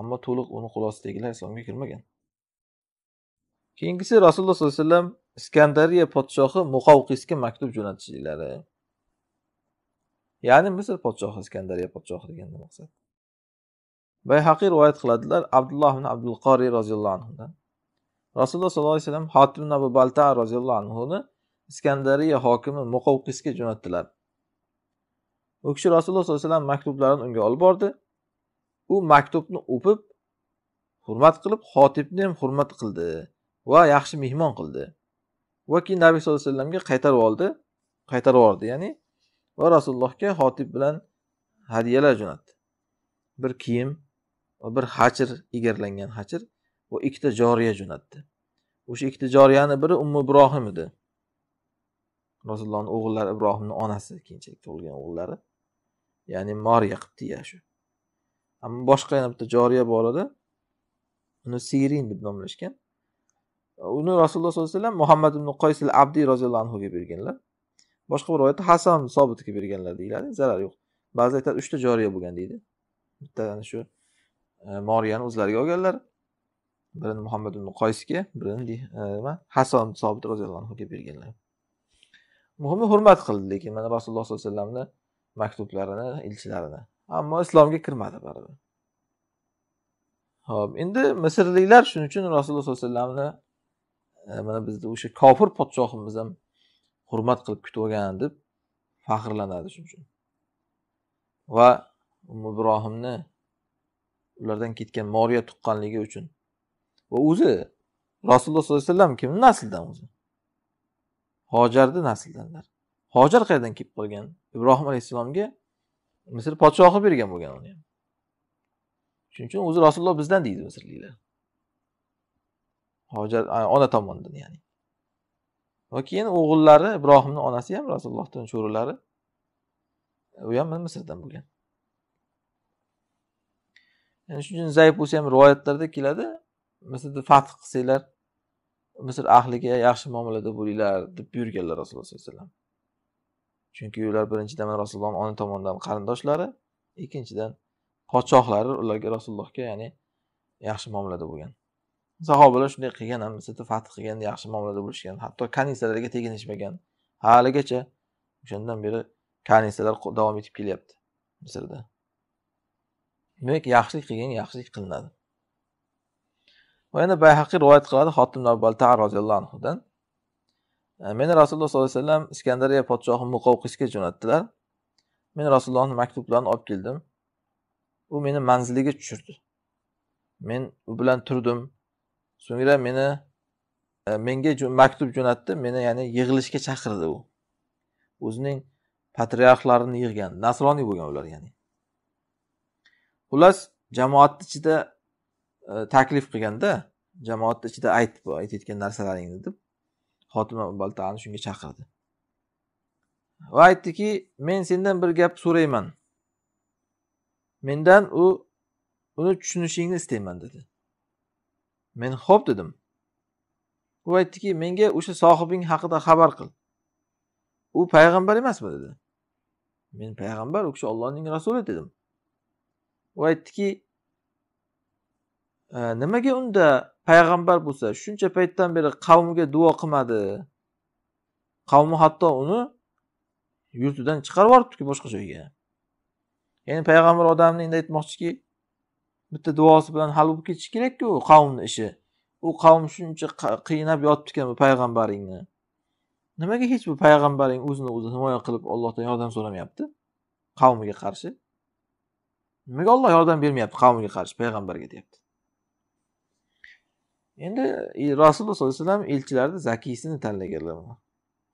ammo to'liq uni qo'l ostidagilar islomga kirmagan keyingisi rasululloh sollallohu alayhi vasallam iskandariya podshohi muqovqisga maktub jo'natishliklari ya'ni misr podshohi iskandariya podshohi deganda maqsad bayhaqiy rivoyat qiladilar abdulloh ibn abdul qoriy roziyallohu anhudan rasululloh sollallohu alayhi vasallam hotim abu balta roziyallohu anhuni iskandariya hokimi muqovqisga jo'natdilar u kishi rasululloh sollallohu alayhi vasallam maktublarini unga olib bordi u maktubni o'pib hurmat qilib xotibni ham hurmat qildi va yaxshi mehmon qildi va keyin nabiy sallallohu alayhi vasallamga qaytarib oldi qaytarib yubordi ya'ni va rasulullohga xotib bilan hadyalar jo'natdi bir kiyim va bir hachir egarlangan hachir va ikkita joriya jo'natdi o'sha ikkita joriyani biri ummu ibrohim edi rasulullohni o'g'illari ibrohimni onasi keyinchalik tug'ilgan o'g'illari ya'ni moriya qibtiya shu ammo boshqa yana bitta joriya bor edi uni sirin deb nomlashgan uni rasululloh sollallohu alayhi vasallam muhammad ibn qoysil abdiy roziyallohu anhuga berganlar boshqa bir rivoyatda hasan sobitga berganlar deyiladi zarar yo'q ba'zi aytadi uchta joriya bo'lgan deydi bitta shu E, moriyani o'zlariga olganlar birini muhammad ibn qoysga birini e, nima hason sobit roziyallohu anhuga berganlar muhimi hurmat qildi lekin mana rasululloh sollallohu alayhi vasallamni maktublarini elchilarini ammo islomga kirmadi baribir ho'p endi misrliklar shuning uchun rasululloh sollallohu alayhi vasallamni e, mana bizni o'sha kofir podshohimiz ham hurmat qilib kutib olgan deb faxrlanadi shuning uchun va ibrohimni ulardan ketgan moriya tuqqanligi uchun va o'zi rasululloh sollallohu alayhi vasallam kimni naslidan o'zi hojarni naslidanlar hojar qayerdan kelib qolgan ibrohim alayhissalomga misr podshohi bergan bo'lgan uni shuning uchun o'zi rasululloh bizdan deydi misrliklar hojar ona tomonidan ya'ni va keyin o'g'illari ibrohimni onasi ham rasulullohdan cho'rilari u ham misrdan bo'lgan ya'ni shuning uchun zaif bo'lsa ham rivoyatlarda keladi misrni fath qilsanglar misr ahliga yaxshi muomalada bo'linglar deb buyurganlar rasululloh sallallohu alayhi vasallam chunki ular birinchidan rasulullohni ona tomonidan qarindoshlari ikkinchidan podshohlari ularga rasulullohga ya'ni yaxshi muomalada bo'lgan sahobalar shunday qilgan ham misrni fath qilganda yaxshi muomalada bo'lishgan hatto kanisalarga teginishmagan haligacha o'shandan beri kanisalar davom etib kelyapti misrda demak yaxshilik qilgan yaxshilik qilinadi va yana bayhaqiy rivoyat qiladi xotim baltar roziyallohu anhudan e, meni rasululloh sollallohu alayhi vasallam iskandariya podshohi muqovqisga jo'natdilar men rasulullohni maktublarini olib keldim u meni manziliga tushirdi men u bilan turdim so'ngra meni e, menga maktub jo'natdi meni ya'ni yig'ilishga chaqirdi u o'zining patriarxlarini yig'gan nasroniy bo'lgan ular ya'ni xullas jamoatni ichida e, taklif qilganda jamoatni ichida ayt aytayotgan narsalaringni deb xotima baltani shunga chaqirdi va aytdiki men sendan bir gap so'rayman mendan u uni tushunishingni istayman dedi men ho'p dedim u aytdiki menga o'sha sohibing haqida xabar qil u payg'ambar emasmi dedi men payg'ambar u kishi ollohning rasuli dedim u aytdiki nimaga unda payg'ambar bo'lsa shuncha paytdan beri qavmiga duo qilmadi qavmi hatto uni yurtidan chiqarib yuboribdiku boshqa joyga ya'ni payg'ambar odamni endi aytmoqchiki bitta duosi bilan hal bo'lib ketishi kerakku qavmni ishi u qavm shuncha qiynab yotibdi ekan bu payg'ambaringni nimaga hech bu payg'ambaring o'zini o'zi himoya qilib ollohdan yordam so'ramayapti qavmiga qarshi demak olloh yordam bermayapti qavmga qarshi payg'ambarga deyapti endi e, rasululloh sollallohu alayhi vasallam elchilarni zakisini tanlaganlar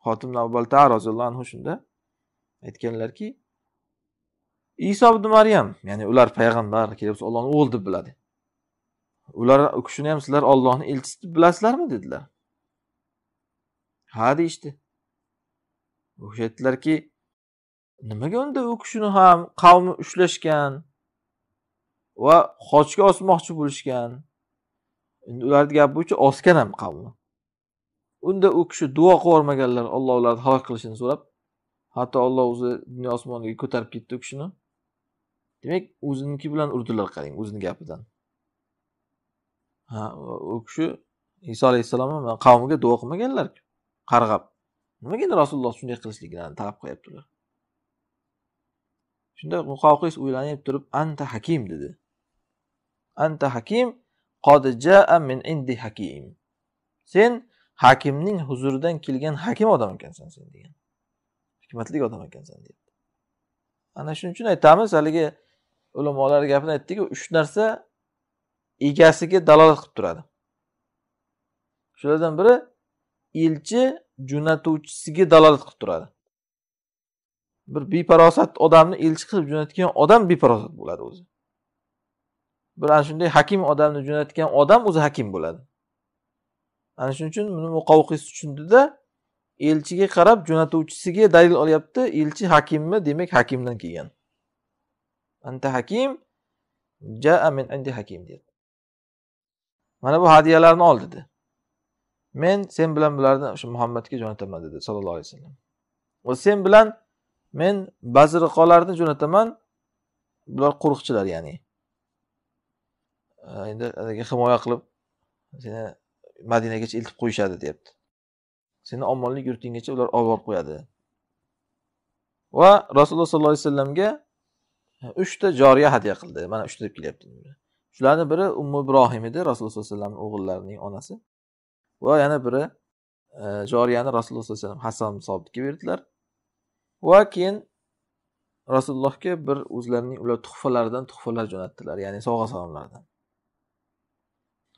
xotim avbalta roziyallohu anhu shunda aytganlarki iso ibn maryam ya'ni ular payg'ambar kelib ollohni o'g'li deb biladi ular u kishini ham sizlar ollohni elchisi deb bilasizlarmi dedilar ha deyishdi işte, aytdilarki nimaga unda u kishini ham qavmi ushlashgan va xochga osmoqchi bo'lishgan endi ularni gapi bo'yicha osgan ham qavmi unda u kishi duo yubormaganlar olloh ularni halok qilishini so'rab hatto olloh o'zi dunyo osmoniga ko'tarib ketdi u kishini demak o'ziniki bilan urdilar qarang o'zini gapidan ha u kishi iso alayhissalom qavmiga duo qilmaganlar qarg'ab nimaga endi rasululloh shunday qilishligini talab qilyaptilar shunda muqoqis o'ylanib turib anta hakim dedi anta hakim qodijaa min indi hakim sen hakimning huzuridan kelgan hakim odam ekansan sen degan hikmatli odam ekansan deyapti ana shuning uchun aytamiz haligi ulamolar gapini aytdiki uch narsa egasiga dalolat qilib turadi shulardan biri elchi jo'natuvchisiga dalolat qilib turadi bir beparosat odamni elchi qilib jo'natgan odam beparosat bo'ladi o'zi bir ana shunday hakim odamni jo'natgan odam o'zi hakim bo'ladi ana shuning uchun buni muqovqis tushundida elchiga qarab jo'natuvchisiga dalil olyapti elchi hakimmi demak hakimdan kelgan anta hakim jaa min indi hakim deyapti mana bu hadiyalarni ol dedi men sen bilan bularni o'sha muhammadga jo'nataman dedi sallallohu alayhi vasallam va sen bilan men bazriqolarni jo'nataman bular qo'riqchilar ya'ni endi haligi himoya qilib seni madinagacha iltib qo'yishadi deyapti seni omonlik yurtinggacha ular olib borib qo'yadi va rasululloh sollallohu alayhi vasallamga uchta joriya hadya qildi mana uchta deb kelyapti shularni biri ummu ibrohim edi rasululloh sallallohu alayhi vasallamni o'g'illarining onasi va yana biri e, joriyani rasululloh sallallohu alayhi vasallam hasan sobitga berdilar va keyin rasulullohga bir o'zlarining ular tuhfalaridan tuhfalar jo'natdilar ya'ni sovg'a salomlardan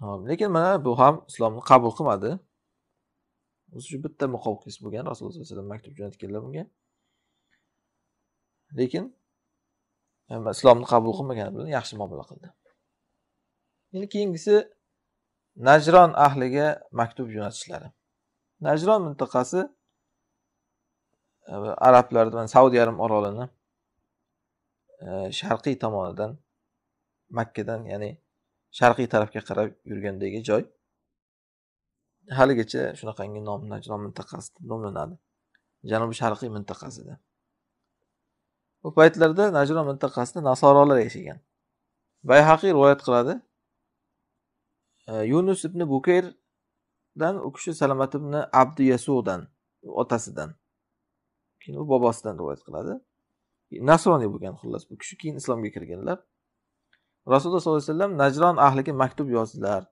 Lekin mana bu ham islomni qabul qilmadi. O'zi shu bitta muqovqis bo'lgan Rasululloh sallallohu alayhi vasallam maktub jo'natganlar bunga. Lekin e, islomni qabul qilmagani bilan yaxshi muomala qildi. Endi keyingisi Najron ahliga maktub jo'natishlari. Najron mintaqasi e, arablardan Saudiya yarim orolini e, sharqiy tomonidan Makkadan, ya'ni sharqiy tarafga qarab yurgandagi joy haligacha shunaqangi nom najron mintaqasi deb nomlanadi janubi sharqiy mintaqasida bu paytlarda najron mintaqasida nasorolar yashagan bayhaqi rivoyat qiladi yunus ibn bukayrdan u kishi salomat ibn abdu yasudan otasidan keyin u bobosidan rivoyat qiladi nasroniy bo'lgan xullas bu kishi keyin islomga kirganlar rasululloh sollallohu alayhi vasallam najron ahliga maktub yozdilar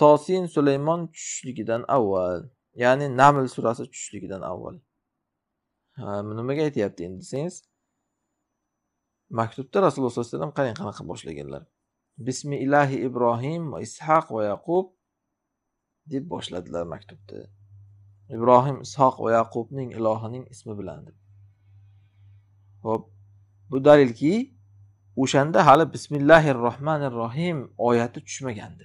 tosin sulaymon tushishligidan avval ya'ni naml surasi tushishligidan avval nimaga aytyapti endi desangiz maktubda rasululloh sollallohu alayhi vasallam qarang qanaqa boshlaganlar bismi ilahi ibrohim va ishoq va yaqub deb boshladilar maktubni ibrohim ishoq va yaqubning ilohining ismi bilan deb ho'p bu dalilki o'shanda hali bismillahi rohmanir rohim oyati tushmagandi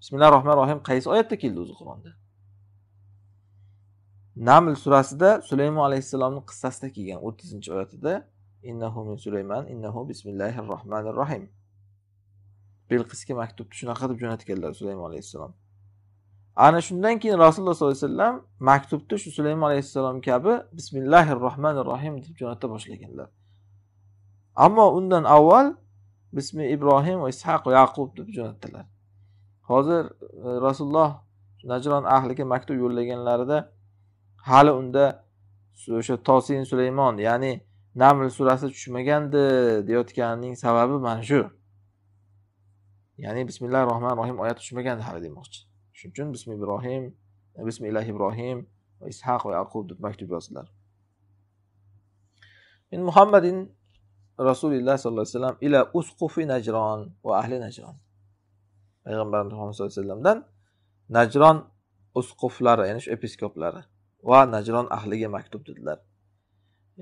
bismillahi rohmanir rohim qaysi oyatda keldi o'zi qur'onda naml surasida sulaymon alayhissalomni qissasida kelgan o'ttizinchi oyatida innahu min sulayman innahu bismillahi rohmanir rohim belqisga maktubni shunaqa deb jo'natganlar sulaymon alayhissalom ana shundan keyin rasululloh sollallohu alayhi vasallam maktubda shu sulaymon alayhissalom kabi bismillahi rohmanir rohim deb jo'nata boshlaganlar ammo undan avval bismi ibrohim va ishoq va yaqub deb jo'natdilar hozir e, rasululloh najron ahliga maktub yo'llaganlarida hali unda o'sha tosin sulaymon ya'ni naml surasi tushmagandi deyotganining sababi mana shu ya'ni bismillahi rohmanir rohim oyat tushmagandi hali demoqchi shuning uchun bismi ibrohim bismi ilah ibrohim ishaq ishoq va yaqub deb maktub yozdilar muhammadin rasululloh sollallohu alayhi vasallam ila usqufi najron va ahli najron payg'ambarimiz muhammad sallallohu alayhi vasallamdan najron usquflari ya'ni shu episkoplari va najron ahliga maktub dedilar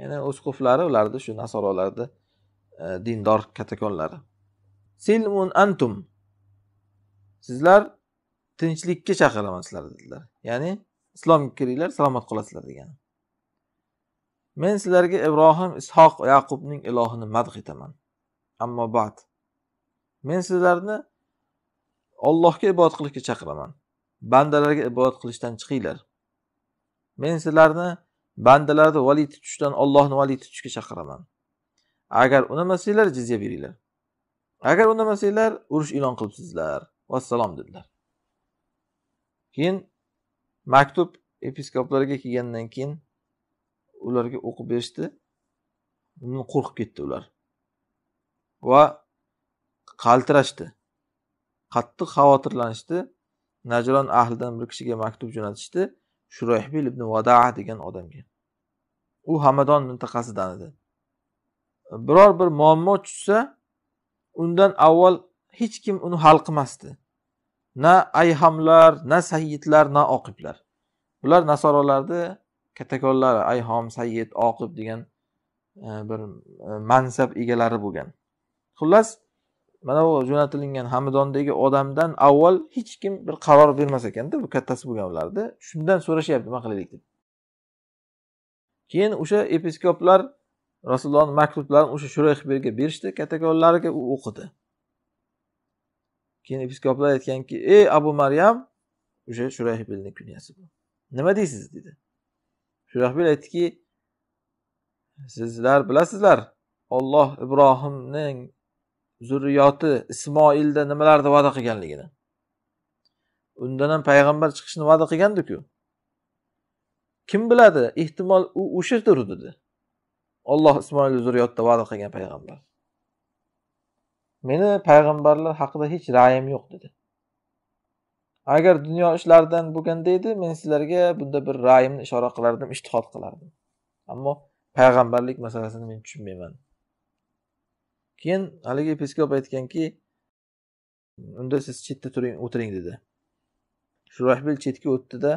ya'ni usquflari ularni shu nasorolarni e, dindor katakonlari silmun antum sizlar tinchlikka chaqiraman sizlarni dedilar ya'ni islomga kiringlar salomat qolasizlar degani men sizlarga ibrohim ishoq yaqubning ilohini madh etaman ammo bad men sizlarni ollohga ibodat qilishga chaqiraman bandalarga ibodat qilishdan chiqinglar men sizlarni bandalarni valiy tutishdan ollohni valiy tutishga chaqiraman agar unamasanglar jizya beringlar agar unamasanglar urush e'lon qilibsizlar vassalom dedilar keyin maktub episkoplarga kelgandan keyin ularga o'qib berishdi bundan qo'rqib ketdi ular va qaltirashdi qattiq xavotirlanishdi najron ahlidan bir kishiga maktub jo'natishdi shurayhbil ibn vadaa degan odamga u hamadon mintaqasidan edi biror bir muammo tushsa undan avval hech kim uni hal qilmasdi na ayhamlar na sayidlar na oqiblar bular nasorolarni kattakonlari ayhom sayyid oqib degan e, bir e, mansab egalari bo'lgan xullas mana bu jo'natilingan hamidondagi odamdan avval hech kim bir qaror bermas ekanda bu kattasi bo'lgan ularni shundan so'rashyapti nima qilaylik deb keyin o'sha episkoplar rasulullohni maktublarini o'sha shurayxberga berishdi kattakonlariga u o'qidi keyin episkoplar aytganki ey abu maryam o'sha shurayxberni kunyasi bu nima deysiz dedi shurahbil aytdiki sizlar bilasizlar olloh ibrohimning zurriyoti ismoilda nimalarni va'da qilganligini undan ham payg'ambar chiqishni va'da qilgandiku kim biladi ehtimol u o'shadir dedi olloh ismoil zurriyotda va'da qilgan payg'ambar meni payg'ambarlar haqida hech rayim yo'q dedi agar dunyo ishlaridan bo'lganda edi men sizlarga bunda bir rayimni ishora qilardim ishtihod qilardim ammo payg'ambarlik masalasini men tushunmayman keyin haligi peskop aytganki unda siz chetda turing o'tiring dedi shurahbil chetga o'tdida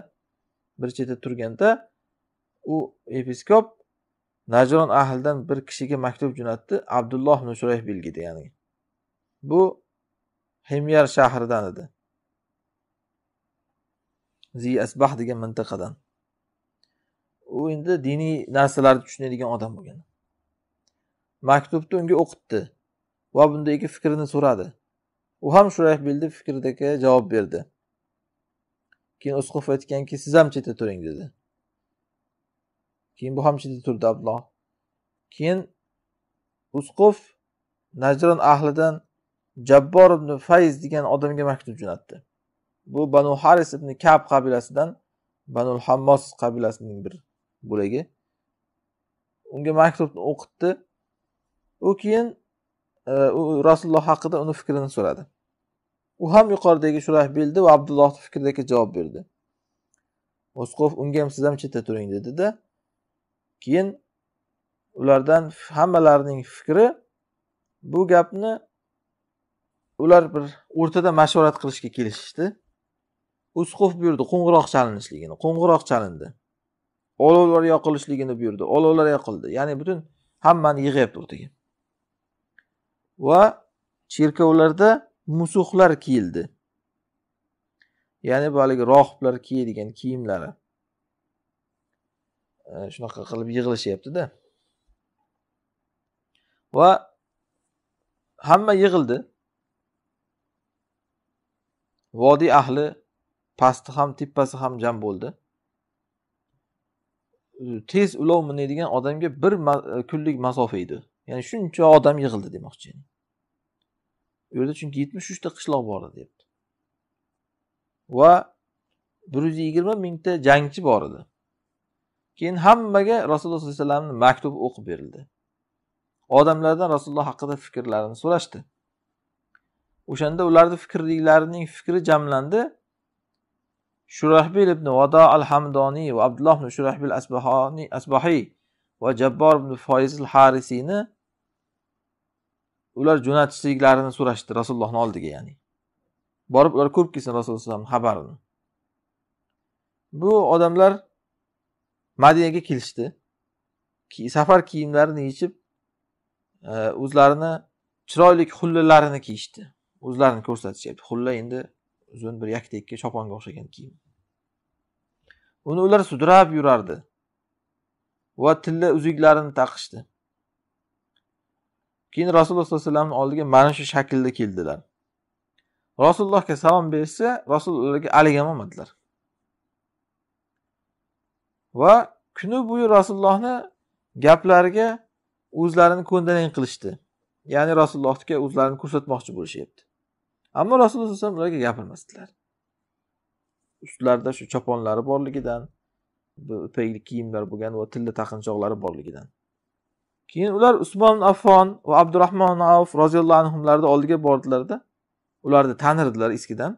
bir chetda turganda u episkop najron ahlidan bir kishiga maktub jo'natdi abdulloh shurahbilga degani bu himyar shahridan edi ziasbah asbah degan mintaqadan u endi diniy narsalarni tushunadigan odam bo'lgan maktubni unga o'qitdi va bundagi fikrini so'radi u ham shurahbilni fikridagi javob berdi keyin usquf aytganki siz ham chetda turing dedi keyin bu ham chetda turdi abdulloh keyin usquf najron ahlidan jabbor ibn fayz degan odamga maktub jo'natdi bu banu haris ibn kab qabilasidan banul hammos qabilasining bir bo'lagi unga maktubni o'qitdi u keyin e, u rasululloh haqida uni fikrini so'radi u ham yuqoridagi shurah bildi va abdullohni fikridagi javob berdi osqov unga ham siz ham chetda turing dedida keyin ulardan hammalarining fikri bu gapni ular bir o'rtada mashvarat qilishga kelishishdi uskuf buyurdi qo'ng'iroq chalinishligini qo'ng'iroq chalindi olovlar yoqilishligini buyurdi olovlar yoqildi ya'ni butun hammani yig'yapti o'rtaga va cherkovlarda musuhlar kiyildi ya'ni bu haligi rohiblar kiyadigan kiyimlari shunaqa qilib yig'ilishyaptida va hamma yig'ildi vodiy ahli pasti ham tepasi ham jam bo'ldi tez ulov minadigan odamga bir e, kunlik masofa edi ya'ni shuncha odam yig'ildi demoqchi u yerda chunki yetmish uchta qishloq bor edi deyapti va bir yuz yigirma mingta jangchi bor edi keyin hammaga rasululloh sollallohu alayhi vasallamni maktubi o'qib berildi odamlardan rasululloh haqida fikrlarini so'rashdi o'shanda ularni fikrlilarining fikri jamlandi shurahbil ibn vado al hamdoniy va abdulloh ibn shurahbil asbahoniy asbahiy va jabbor ibn foiz al harisiyni ular jo'natishliklarini so'rashdi rasulullohni oldiga ya'ni borib ular ko'rib kelsin rasululloh alayhi xabarini bu odamlar madinaga kelishdi safar kiyimlarini yechib e, o'zlarini chiroyli hullalarini kiyishdi o'zlarini ko'rsatishyapti xulla endi uzun bir yakdekka choponga o'xshagan kiyim uni ular sudrab yurardi va tilla uzuklarini taqishdi keyin rasululloh sollallohu alayhi vasallamni oldiga mana shu shaklda keldilar rasulullohga salom berishsa rasul ularga aligam olmadilar va kuni bo'yi rasulullohni gaplariga o'zlarini ko'ndalang qilishdi ya'ni rasulullohga o'zlarini ko'rsatmoqchi bo'lishyapti ammo rasululloh alayhi vasallam ularga gapirmasdilar ustlarida shu choponlari borligidan ipakli kiyimlar bo'lgan va tilla taqinchoqlari borligidan keyin ular usmon affon va abdurahmon avf roziyallohu anhularni oldiga bordilarda ularni tanirdilar eskidan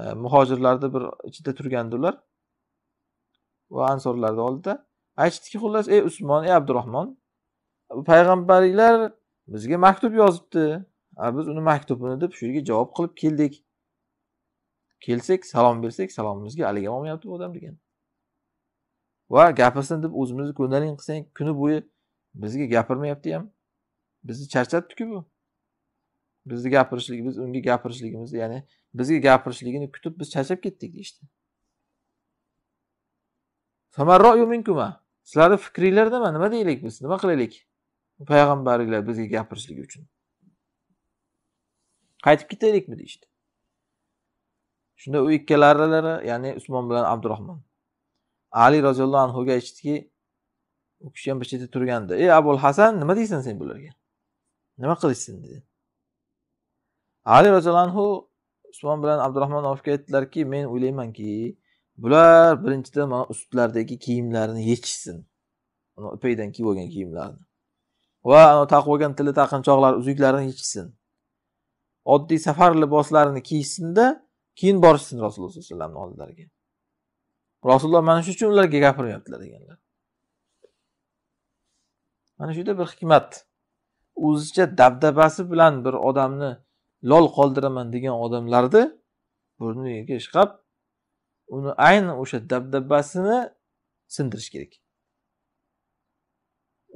e, muhojirlarni bir ichida turgandi ular va ansorlarni oldida aytishdiki xullas ey usmon ey abdurahmon payg'ambarlar bizga maktub yozibdi biz uni maktubini deb shu yerga javob qilib keldik kelsak salom bersak salomimizga haligi ham olmayapti bu odam degan va gapirsin deb o'zimizni ko'ndaling qilsak kuni bo'yi bizga gapirmayapti ham bizni charchatdiku bu bizni gapirishlik biz unga gapirishligimiz ya'ni bizga gapirishligini kutib biz charchab ketdik deyishdi sizlarni fikringlar nima nima deylik biz nima qilaylik payg'ambaringlar bizga gapirishligi uchun qaytib ketaylikmi deyishdi shunda u ikkalalari ya'ni usmon bilan abdurahmon ali roziyallohu anhuga aytishdiki u kishi ham bir chetda turgandi ey abul hasan nima deysan sen bularga nima qilishsin dedi ali roziyallohu anhu usmon bilan abdurahmon ovga aytdilarki men o'ylaymanki bular birinchidan mana ustlaridagi kiyimlarini yechishsin ipakdan kiyib olgan kiyimlarni va taqib olgan tilla taqinchoqlar uzuklarini yechishsin oddiy safar liboslarini kiyishsinda keyin borishsin rasululloh sallallohu alayhi vasallamni oldilariga rasululloh mana shu uchun ularga gapiryaptilar deganlar mana shu yerda bir hikmat o'zicha dabdabasi bilan bir odamni lol qoldiraman degan odamlarni burniga ishqab uni ayni o'sha dabdabasini sindirish kerak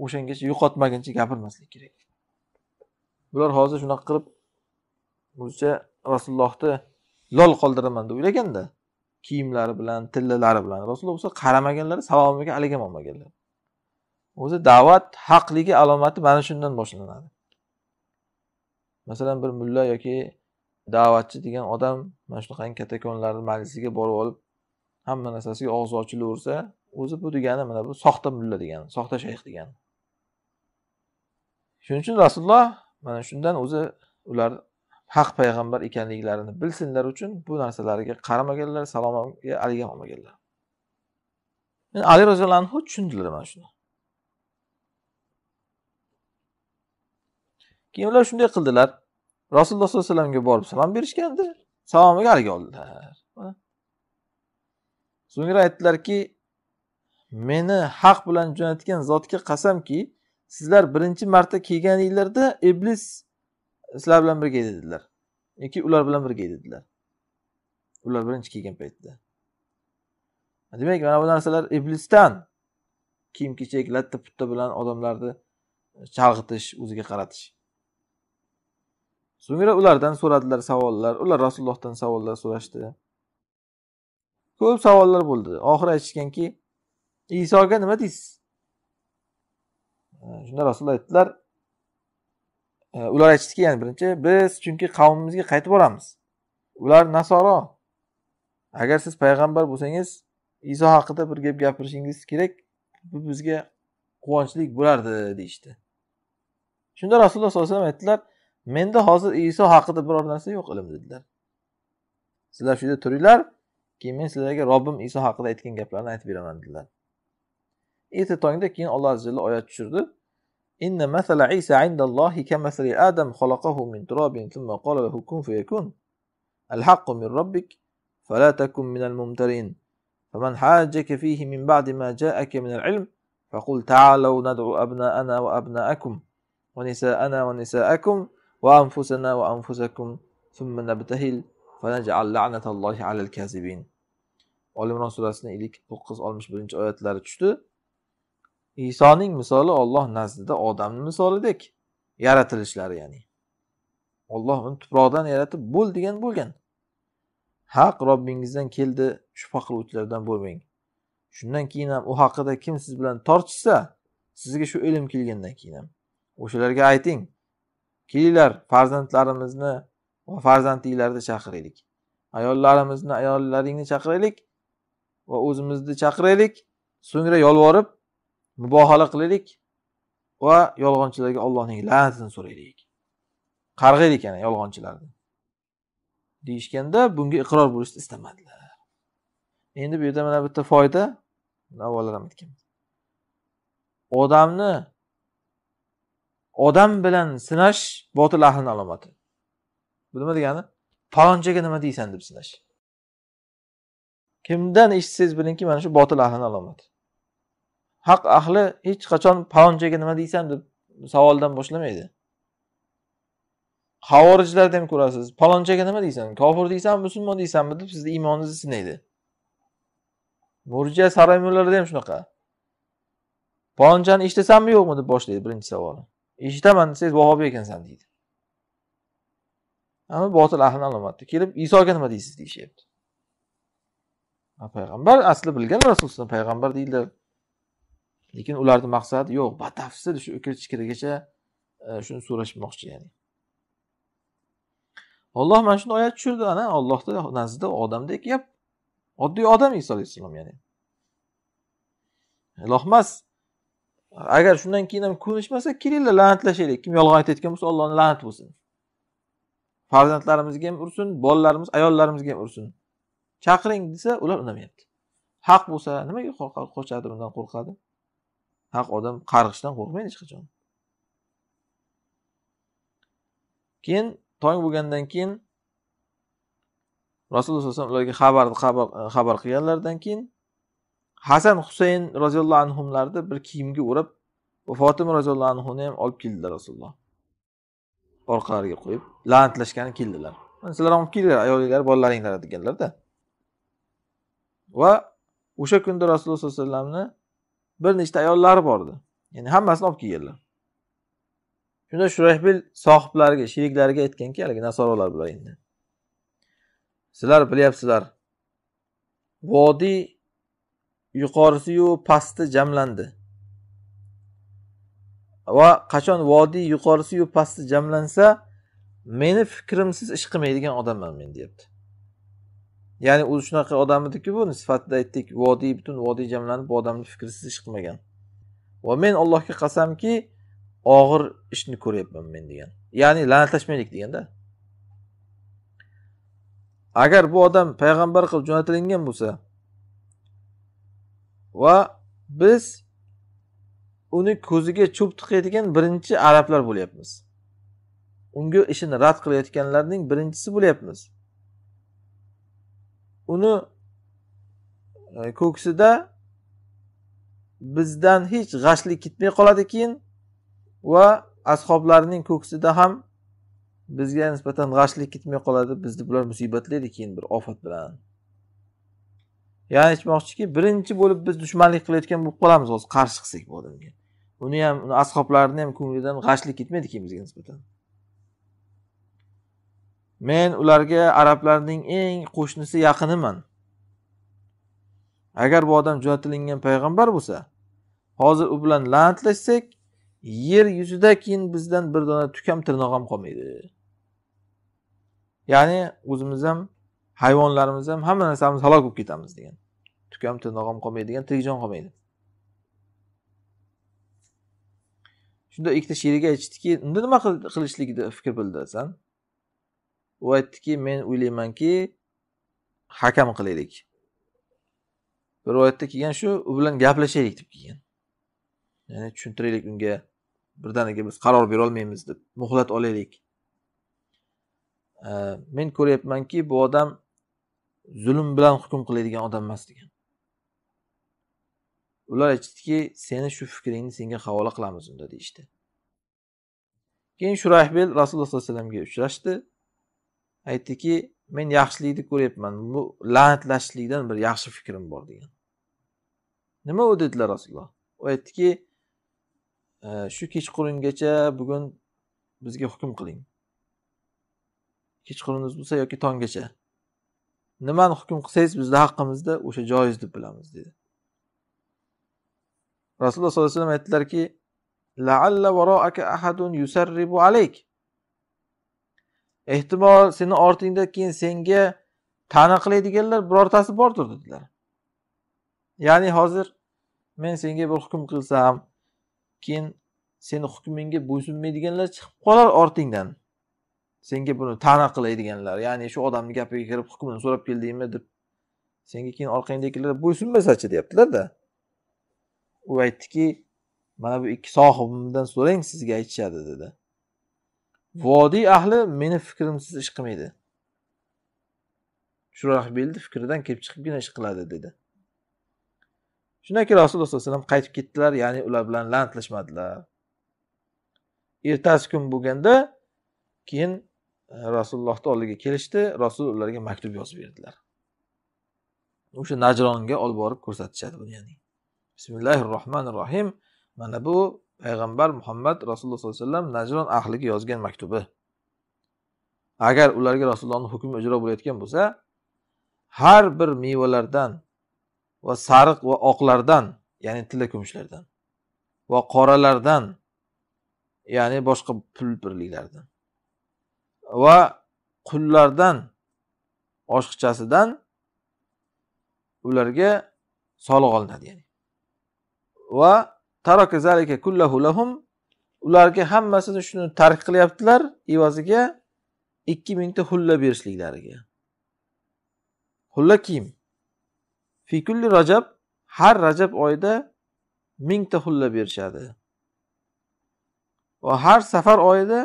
o'shangacha yo'qotmaguncha gapirmaslik kerak bular hozir shunaqa qilib o'zicha rasulullohni lol qoldiraman deb o'ylaganda kiyimlari bilan tillalari bilan rasululloh bo'lsa qaramaganlar savobiga aligam olmaganlar o'zi da'vat haqligi alomati mana shundan boshlanadi masalan bir mulla yoki da'vatchi degan odam mana shunaqangi katakonlarni majlisiga borib olib hamma narsasiga og'zi ochilaversa o'zi bu degani mana bu soxta mulla degani soxta shayx degani shuning uchun rasululloh mana shundan o'zi ular haq payg'ambar ekanliklarini bilsinlar uchun bu narsalarga qaramaganlar salomga aligam olmaganlar yani ali roziyallohu anhu tushundilar mana shuni keyin ular shunday qildilar rasululloh sollallohu alayhi vasallamga borib salom berishgandi salomiga haligi oldilar so'ngra aytdilarki meni haq bilan jo'natgan zotga qasamki sizlar birinchi marta kelganinglarda iblis sizlar bilan birga edi dedilar yoki ular bilan birga edi dedilar ular birinchi kelgan paytda demak mana bu narsalar iblisdan kiyim kechak latta putta bilan odamlarni chalg'itish o'ziga qaratish so'ngra ulardan so'radilar savollar ular rasulullohdan savollar so'rashdi ko'p savollar bo'ldi oxiri aytishganki isoga nima deysiz shunda rasululloh aytdilar ular aytishdiki ya'ni birinchi biz chunki qavmimizga qaytib boramiz ular nasoro agar siz payg'ambar bo'lsangiz iso haqida bir gap gapirishingiz kerak bu bizga quvonchli bo'lardi deyishdi shunda rasululloh sollallohu alayhi vasallam aytdilar menda hozir iso haqida biror narsa yo'q ilm dedilar sizlar shu yerda turinglar keyin men sizlarga robbim iso haqida aytgan gaplarni aytib beraman dedilar erta tongda keyin alloh azza oyat tushirdi إن مثل عيسى عند الله كمثل آدم خلقه من تراب ثم قال له كن فيكون الحق من ربك فلا تكن من الممترين فمن حاجك فيه من بعد ما جاءك من العلم فقل تعالوا ندعو أبناءنا وأبناءكم ونساءنا ونساءكم وأنفسنا وأنفسكم ثم نبتهل فنجعل لعنة الله على الكاذبين. Olimron surasini ilk 961-oyatlari tushdi. Isoning misoli Alloh nazdida odamni misolidek yaratilishlari ya'ni. Alloh uni tuproqdan yaratib bo'l degan bo'lgan. Haq Robbingizdan keldi, shubha qiluvchilardan bo'lmang. Shundan keyin ham u haqida kim siz bilan tortishsa, sizga shu ilm kelgandan keyin ham o'shalarga ayting. Kelinglar, farzandlarimizni va farzandinglarni chaqiraylik. Ayollarimizni, ayollaringni chaqiraylik va o'zimizni chaqiraylik. So'ngra yolvorib mubohala qilaylik va yolg'onchilarga ollohning la'natini so'raylik qarg'aylik yana yolg'onchilarni deyishganda bunga iqror bo'lishni istamadilar endi bu yerda mana bitta foyda avvalar ham aytgan odamni odam bilan sinash botil ahlini alomati bu nima degani falonchaga nima deysan deb sinash kimdan eshitsangiz bilingki mana shu botil ahlini alomati haq ahli hech qachon palonchaga nima deysan deb savoldan boshlamaydi havorijlarda ham ko'rasiz palonchaga nima deysan kofir deysanmi musulmon deysanmi deb sizni iymoningizni sinaydi murja saroymularda ham shunaqa palonchani eshitasanmi yo'qmi deb boshlaydi birinchi savol eshitaman desangiz vahobiy ekansan deydi ana botil ahli alomati kelib isoga nima deysiz deyishyapti payg'ambar asli bilgan rasululloh payg'ambar deydilar lekin ularni maqsadi yo'q batafsil shu ukir chikirigacha e, shuni so'rashmoqchi ya'ni olloh mana shuni oyat tushirdi ana ollohni nazdida odamdek gap oddiy odam iso alayhissalom ya'ni iloh emas agar shundan keyin ham ko'nishmasa kelinglar la'natlashaylik kim yolg'on aytayotgan bo'lsa ollohni la'nati bo'lsin farzandlarimizga ham ursin bolalarimiz ayollarimizga ham ursin chaqiring desa ular unamayapti haq bo'lsa nimaga qochadi undan qo'rqadi haq odam qarg'ishdan qo'rqmaydi hech qachon keyin tong bo'lgandan keyin rasululloh sallallohu alayhi vasallam ularga xabar e, xabar qilganlaridan keyin hasan husayn roziyallohu anhularni bir kiyimga o'rab fotima roziyallohu anhuni ham olib keldilar rasululloh orqalariga qo'yib la'natlashgani keldilar mana sizlar olib kelinglar ayolinglar bolalaringlar deganlarda va o'sha kunda rasululloh sallallohu alayhi vasallamni bir nechta ayollari bor edi ya'ni hammasini olib kelganlar shunda shurahbil sohiblariga sheriklariga aytganki haligi nasorolar bilan endi sizlar bilyapsizlar vodiy yuqorisiyu pasti jamlandi va qachon vodiy yuqorisiyu pasti jamlansa meni fikrimsiz ish qilmaydigan odamman men deyapti ya'ni u shunaqa odam ediki bu sifatida aytdik vodiy butun vodiy jamlanib bu odamni fikrsiz ish qilmagan va men allohga qasamki og'ir ishni ko'ryapman men degan ya'ni la'natlashmaylik deganda agar bu odam payg'ambar qilib jo'natilingan bo'lsa va biz uni ko'ziga cho'p tiqayotgan birinchi arablar bo'lyapmiz unga ishini rad qilayotganlarning birinchisi bo'lyapmiz uni e, ko'ksida bizdan hech g'ashlik ketmay qoladi keyin va ashoblarining ko'ksida ham bizga nisbatan g'ashlik ketmay qoladi bizni bular musibatlaydi keyin bir ofat bilan ya'ni aytmoqchiki birinchi bo'lib biz dushmanlik qilayotgan bo'lib qolamiz hozir qarshi qilsak bu odamga uni ham ashoblarni ashoblarini ham ko'nglidan g'ashlik ketmaydi keyin bizga nisbatan men ularga arablarning eng qo'shnisi yaqiniman agar bu odam jo'natilingan payg'ambar bo'lsa hozir u bilan la'natlashsak yer yuzida keyin bizdan bir dona tukam tirnoq ham qolmaydi ya'ni o'zimiz ham hayvonlarimiz ham hamma narsamiz halok bo'lib ketamiz degan tukam tirnoq ham qolmaydi degan tirik jon qolmaydi shunda ikkita sherigi aytishdiki unda nima qilishlikni fikr bildirasan u aytdiki men o'ylaymanki hakam qilaylik bir rivoyatda kelgan shu u bilan gaplashaylik deb kelgan ya'ni tushuntiraylik unga birdaniga biz qaror berolmaymiz deb muhlat olaylik men ko'ryapmanki bu odam zulm bilan hukm qiladigan odam emas degan ular aytishdiki seni shu fikringni senga havola qilamiz unda deyishdi keyin shu shurahbil rasululloh sollallohu alayhi vasallamga uchrashdi aytdiki men yaxshilikni ko'ryapman bu la'natlashlikdan bir yaxshi fikrim bor degan nima u dedilar rasululloh u aytdiki e, shu kechqurungacha bugun bizga hukm qiling kechqurunimiz bo'lsa yoki tonggacha nimani hukm qilsangiz bizni haqqimizda o'sha joiz deb bilamiz dedi rasululloh sollallohu alayhi vasallam aytdilarki laalla ahadun yusarribu alayk ehtimol seni ortingda keyin senga ta'na qiladiganlar birortasi bordir dedilar ya'ni hozir men senga bir hukm qilsam keyin seni hukmingga bo'ysunmaydiganlar chiqib qolar ortingdan senga buni ta'na qiladiganlar ya'ni shu odamni gapiga kirib hukmini so'rab keldingmi deb senga keyin orqangdagilar bo'ysunmasachi deyaptilarda u aytdiki mana bu ikki sohibimdan so'rang sizga aytishadi dedi vodiy ahli meni fikrimsiz ish qilmaydi shurahbelni fikridan kelib chiqibgina ish qiladi dedi shundan keyin rasululloh sallallohu alayhi vasallam qaytib ketdilar ya'ni ular bilan la'natlashmadilar ertasi kun bo'lganda keyin e, rasulullohni oldiga kelishdi rasul ularga maktub yozib berdilar o'sha najronga olib borib ko'rsatishadi buni ya'ni bismillahi rohmanir rohim mana bu payg'ambar muhammad rasululloh sollallohu alayhi vasallam najron ahliga yozgan maktubi agar ularga rasulullohni hukmi ijro bo'layotgan bo'lsa har bir mevalardan va sariq va oqlardan ya'ni tilla kumushlardan va qoralardan ya'ni boshqa pul birliklardan va qullardan oshiqchasidan ularga soliq olinadi ya'ni va ularga hammasini shuni tark qilyaptilar evaziga ikki mingta hulla berishliklariga hulla kiyim fikulli rajab har rajab oyida mingta hulla berishadi va har safar oyida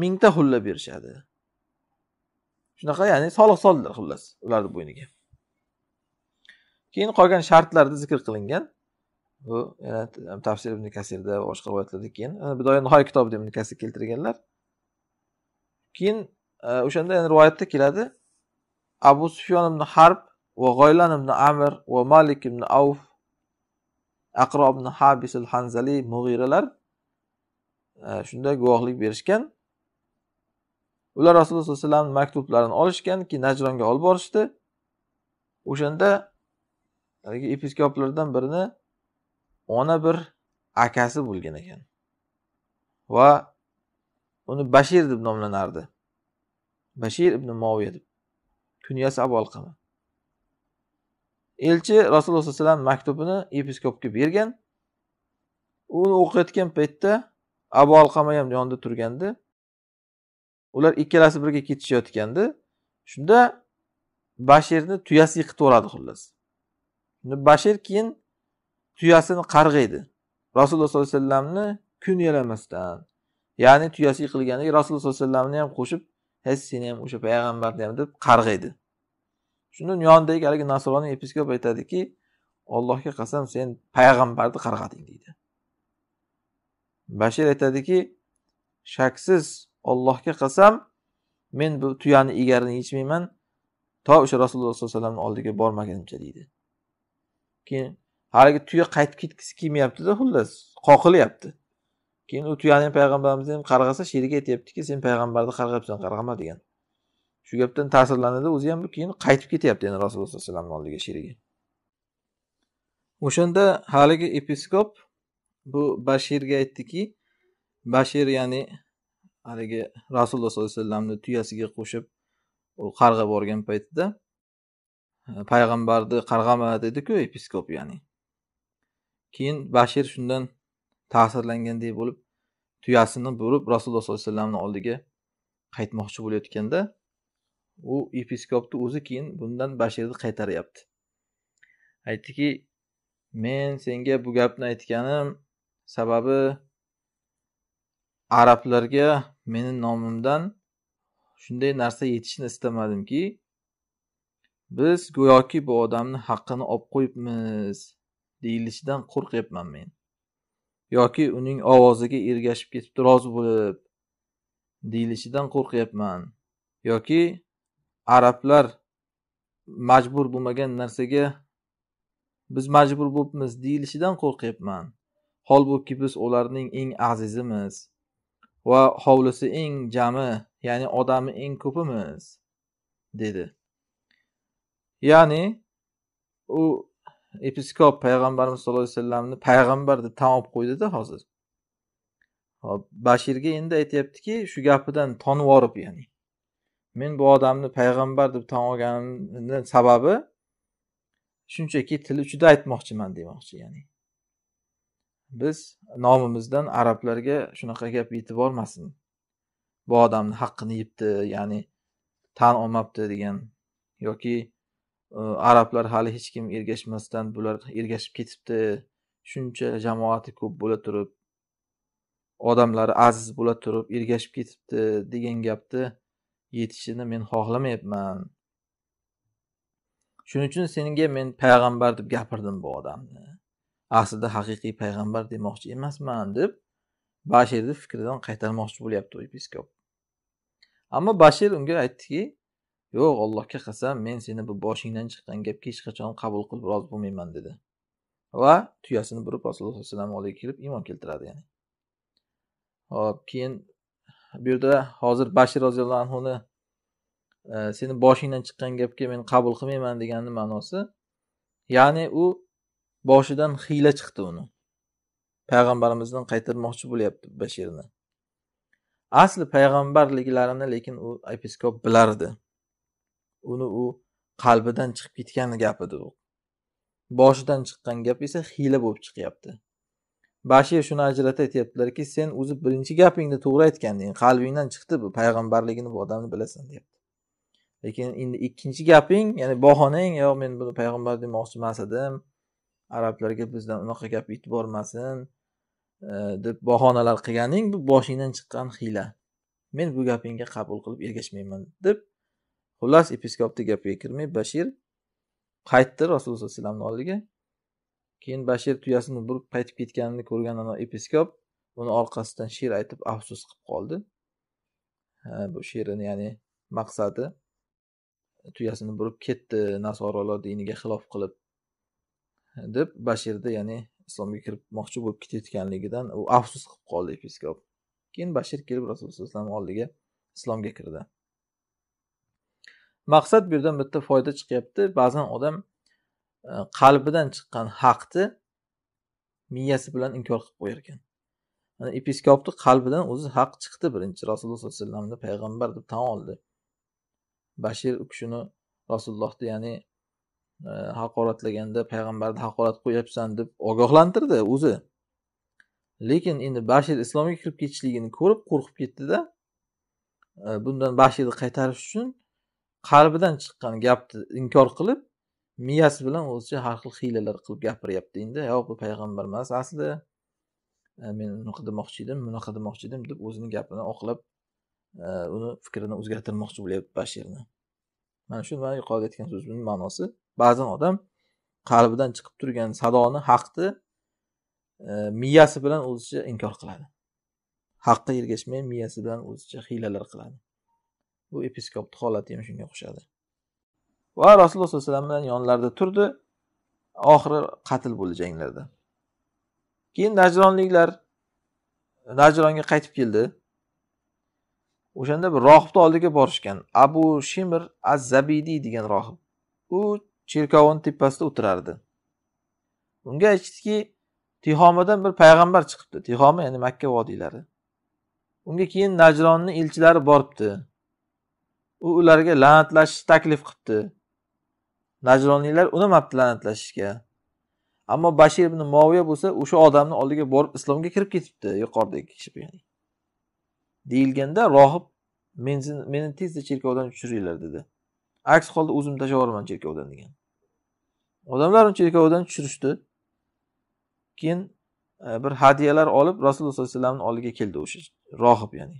mingta hulla berishadi shunaqa ya'ni soliq soldilar xullas ularni bo'yniga keyin qolgan shartlarda zikr qilingan bu yana tafsir ibn kasirda va boshqa rivoyatlarda keyin bidoya nihoya kitob deb kasi keltirganlar keyin e, o'shanda yana rivoyatda keladi abu sufyon ibn harb va g'oylan ibn amir va malik ibn avf aqro ibn habisul hanzali mug'iralar e, shunda guvohlik berishgan ular rasululloh sallallohu alayhi vasallam maktublarini olishgan keyin najronga olib borishdi o'shanda haligi episkoplardan birini ona bir akasi bo'lgan ekan va uni bashir deb nomlanardi bashir ibn moviya deb kunyasi abu alqama elchi rasululloh sollallohu alayhi vasallam maktubini yepiskopga bergan uni o'qiyotgan paytda abu alqama ham yonida turgandi ular ikkalasi birga ketishayotgandi shunda bashirni tuyasi yiqitib yuboradi xullas bashir keyin tuyasini qarg'aydi rasululloh sollallohu alayhi vasallamni kun yalamasdan ya'ni tuyasi qilgandek rasululloh sollallohu alayhi vasallamni ham qo'shib hech seni ham o'sha payg'ambarni ham deb qarg'aydi shunda yonidagi haligi nasroniy episkop aytadiki ollohga qasam sen payg'ambarni qarg'ading deydi bashir aytadiki shaksiz ollohga qasam men bu tuyani egarini yechmayman to o'sha rasululloh sollallohu alayhi vasallamni oldiga bormagunimcha deydi keyin haligi tuya qaytib ketgisi kelmayaptida xullas qoqilyapti keyin u tuyani ham payg'ambarimiz ham qarg'asa sheriga aytyaptiki sen payg'ambarni qarg'absan qarg'ama degan shu gapdan ta'sirlanadi o'zi ham keyin qaytib ketyapti endi rasululloh sallallohu alayhi vasallamni oldiga sherigi o'shanda haligi episkop bu bashirga aytdiki bashir ya'ni haligi rasululloh sollallohu alayhi vasallamni tuyasiga qo'shib u qarg'ab borgan paytida payg'ambarni qarg'ama dediku episkop ya'ni keyin bashir shundan ta'sirlangandek bo'lib tuyasini burib rasululloh sollallohu alayhi vasallamni oldiga qaytmoqchi bo'layotganda u episkopni o'zi keyin bundan bashirni qaytaryapti aytdiki men senga bu gapni aytganim sababi arablarga meni nomimdan shunday narsa yetishini istamadimki biz go'yoki bu odamni haqqini olib qo'yibmiz deyilishidan qo'rqyapman men yoki uning ovoziga ergashib ketib rozi bo'lib deyilishidan qo'rqyapman yoki arablar majbur bo'lmagan narsaga biz majbur bo'libmiz deyilishidan qo'rqyapman holbuki biz ularning eng azizimiz va hovlisi eng jami ya'ni odami eng ko'pimiz dedi ya'ni u episkop payg'ambarimiz sallallohu alayhi vasallamni payg'ambar deb tan olib qo'ydida hozir hop bashirga endi aytyaptiki shu gapidan tonib yuborib ya'ni men bu odamni payg'ambar deb tan olganimni sababi shunchaki til uchida aytmoqchiman demoqchi ya'ni biz nomimizdan arablarga shunaqa gap yetib bormasin bu odamni haqqini yebdi ya'ni tan olmabdi degan yoki arablar hali hech kim ergashmasdan bular ergashib ketibdi shuncha jamoati ko'p bo'la turib odamlari aziz bo'la turib ergashib ketibdi degan gapni yetishini men xohlamayapman shuning uchun senga men payg'ambar deb gapirdim bu odamni aslida haqiqiy payg'ambar demoqchi emasman deb bashirni fikridan qaytarmoqchi bo'lyapti episkop ammo bashir unga aytdiki yo'q allohga qasam men seni bu boshingdan chiqqan gapga hech qachon qabul qilib rozi bo'lmayman dedi va tuyasini burib rasululloh alayhi oldiga kelib iymon keltiradi ya'ni hop keyin bu yerda hozir bashir roziyallohu anhuni e, seni boshingdan chiqqan gapga men qabul qilmayman deganini ma'nosi ya'ni u boshidan hiyla chiqdi uni payg'ambarimizdan qaytarmoqchi bo'lyapti bashirni asli payg'ambarliklarini lekin u episkop bilardi uni u qalbidan chiqib ketgan gap edi u boshidan chiqqan gap esa hiyla bo'lib chiqyapti bashir shuni ajratib aytyaptilarki sen o'zi birinchi gapingni to'g'ri aytganding qalbingdan chiqdi bu payg'ambarligini bu odamni bilasan deyapti lekin endi ikkinchi gaping ya'ni bahonang yo men buni payg'ambar demoqchi emas edim arablarga bizdan unaqa gap yetib bormasin e, deb bahonalar qilganing bu boshingdan chiqqan hiyla men bu gapingga qabul qilib ergashmayman deb xullas episkopni gapiga kirmay bashir qaytdi rasululloh sallallohu alayhi vasallamni oldiga keyin bashir tuyasini burib qaytib ketganini ko'rgan ana episkop uni orqasidan she'r aytib afsus qilib qoldi bu she'rini ya'ni maqsadi tuyasini burib ketdi nasorolar diniga xilof qilib deb bashirda ya'ni islomga kirmoqchi bo'lib ketayotganligidan u afsus qilib qoldi episkop keyin bashir kelib rasululloh alayhi vasallam oldiga islomga kirdi maqsad bu yerdan bitta foyda chiqyapti ba'zan odam e, qalbidan chiqqan haqni miyasi bilan inkor qilib qo'yar ekan yani episkopni qalbidan o'zi haq chiqdi birinchi rasululloh sollallohu alayhi vasallamni payg'ambar deb tan oldi bashir u kishini rasulullohni ya'ni e, haqoratlaganda payg'ambarni haqorat qo'yyapsan deb ogohlantirdi o'zi lekin endi bashir islomga kirib ketishligini ko'rib qo'rqib ketdida e, bundan bashirni qaytarish uchun qalbidan chiqqan gapni inkor qilib miyasi bilan o'zicha har xil hiylalar qilib gapiryapti endi yo'q bu payg'ambar emas aslida men unaqa demoqchi edim bunaqa demoqchi edim deb o'zini gapini oqlab e, uni fikrini o'zgartirmoqchi bo'lyapti bashirni mana shu man yuqorida aytgan so'zimni ma'nosi ba'zan odam qalbidan chiqib turgan sadoni haqni e, miyasi bilan o'zicha inkor qiladi haqqa ergashmay miyasi bilan o'zicha hiylalar qiladi bu episkop holati ham shunga o'xshadi va rasululloh sallallohu alayhi vasallam bilan yonlarida turdi oxiri qatl bo'ldi janglarda keyin najronliklar najronga qaytib keldi o'shanda bir rohibni oldiga borishgan abu shimir az zabidiy degan rohib u cherkovini tepasida o'tirardi unga aytishdiki tihomadan bir payg'ambar chiqibdi tihoma ya'ni makka vodiylari unga keyin najronni elchilari boribdi u ularga la'natlashni taklif qilibdi najroniylar unamabdi la'natlashishga ammo bashir ibn moviya bo'lsa o'sha odamni oldiga borib islomga kirib ketibdi yuqoridagi kishi deyilganda rohib meni tezda cherkovdan tushiringlar dedi aks holda o'zimni tashlab yuboraman cherkovdan degan odamlar uni cherkovdan tushirishdi keyin e, bir hadyalar olib rasululloh sollallohu alayhi vasallamni oldiga keldi o'sha rohib ya'ni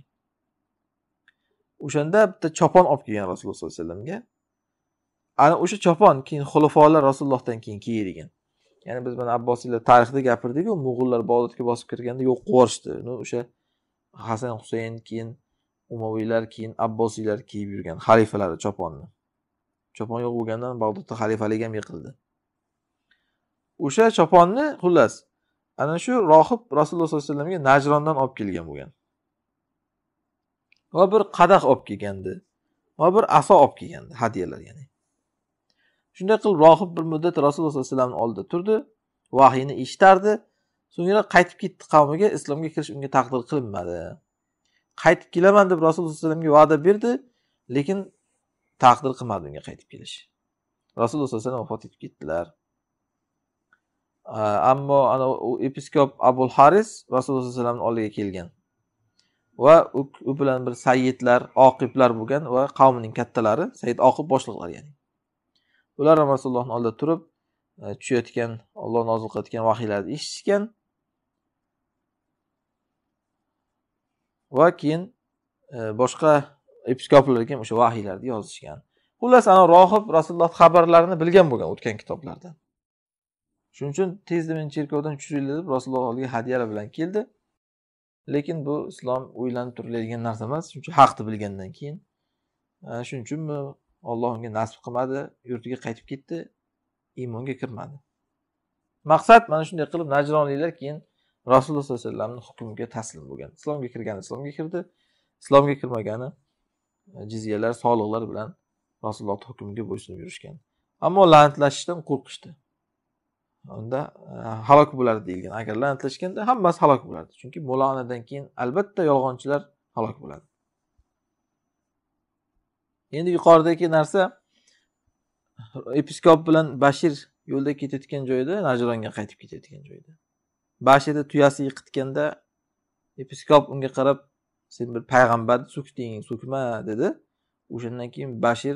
o'shanda bitta chopon olib kelgan rasululloh sollallohu alayhi vasallamga ana o'sha chopon keyin xulafolar rasulullohdan keyin kiyadigan ya'ni biz mana abbosiylar tarixda gapirdiku mo'g'ullar bog'dodga bosib kirganda yo'q qilib yuborishdi o'sha hasan husayn keyin umaviylar keyin abbosiylar kiyib yurgan xalifalari choponni chopon yo'q bo'lgandan bag'dodda xalifalik ham yiqildi o'sha choponni xullas ana shu rohib rasululloh sollallohu alayhi vasallamga najrondan olib kelgan bo'lgan va bir qadah olib kelgandi va bir aso olib kelgandi hadyalar ya'ni shunday qilib rohib bir muddat rasululloh sollallohu alayhi vasallamni oldida turdi vahiyni eshitardi so'ngra qaytib ketdi qavmiga islomga kirish unga taqdir qilinmadi qaytib kelaman deb rasululloh sallallohu alayhi vasallamga va'da berdi lekin taqdir qilmadi unga qaytib kelish rasululloh sallallohu alayhi vasallam vafot etib ketdilar ammo ana episkop abul haris rasululloh sallallohu alayhi vasallamni oldiga kelgan va u bilan bir sayyidlar oqiblar bo'lgan va qavmining kattalari sayyid oqib boshliqlar ya'ni ular rasulullohni oldida turib e, tushayotgan olloh nozil qilayotgan vahiylarni eshitishgan va keyin e, boshqa episkoplarga ham o'sha vahiylarni yozishgan xullas ana rohib rasululloh xabarlarini bilgan bo'lgan o'tgan kitoblardan shuning uchun tezda meni cherkovdan tushiringlar deb rasululloh oldiga hadyalar bilan keldi lekin bu islom o'ylanib turiladigan narsa emas shuning uchun haqni bilgandan keyin e, shuning uchunmi olloh unga nasib qilmadi yurtiga qaytib ketdi iymonga kirmadi maqsad mana shunday qilib najroniylar keyin rasululloh sollallohu alayhi vasallamni hukmiga taslim bo'lgan islomga kirgani islomga kirdi islomga kirmagani e, jizyalar soliqlar bilan rasulullohni hukmiga bo'ysunib yurishgan ammo la'natlashishdan qo'rqishdi unda e, halok bo'ladi deyilgan agar la'natlashganda hammasi halok bo'ladi chunki muloladan keyin albatta yolg'onchilar halok bo'ladi endi yuqoridagi narsa episkop bilan bashir yo'lda ketayotgan joyida najronga qaytib ketayotgan joyda bashirni tuyasi yiqitganda episkop unga qarab sen bir payg'ambarni so'kding so'kma dedi o'shandan keyin bashir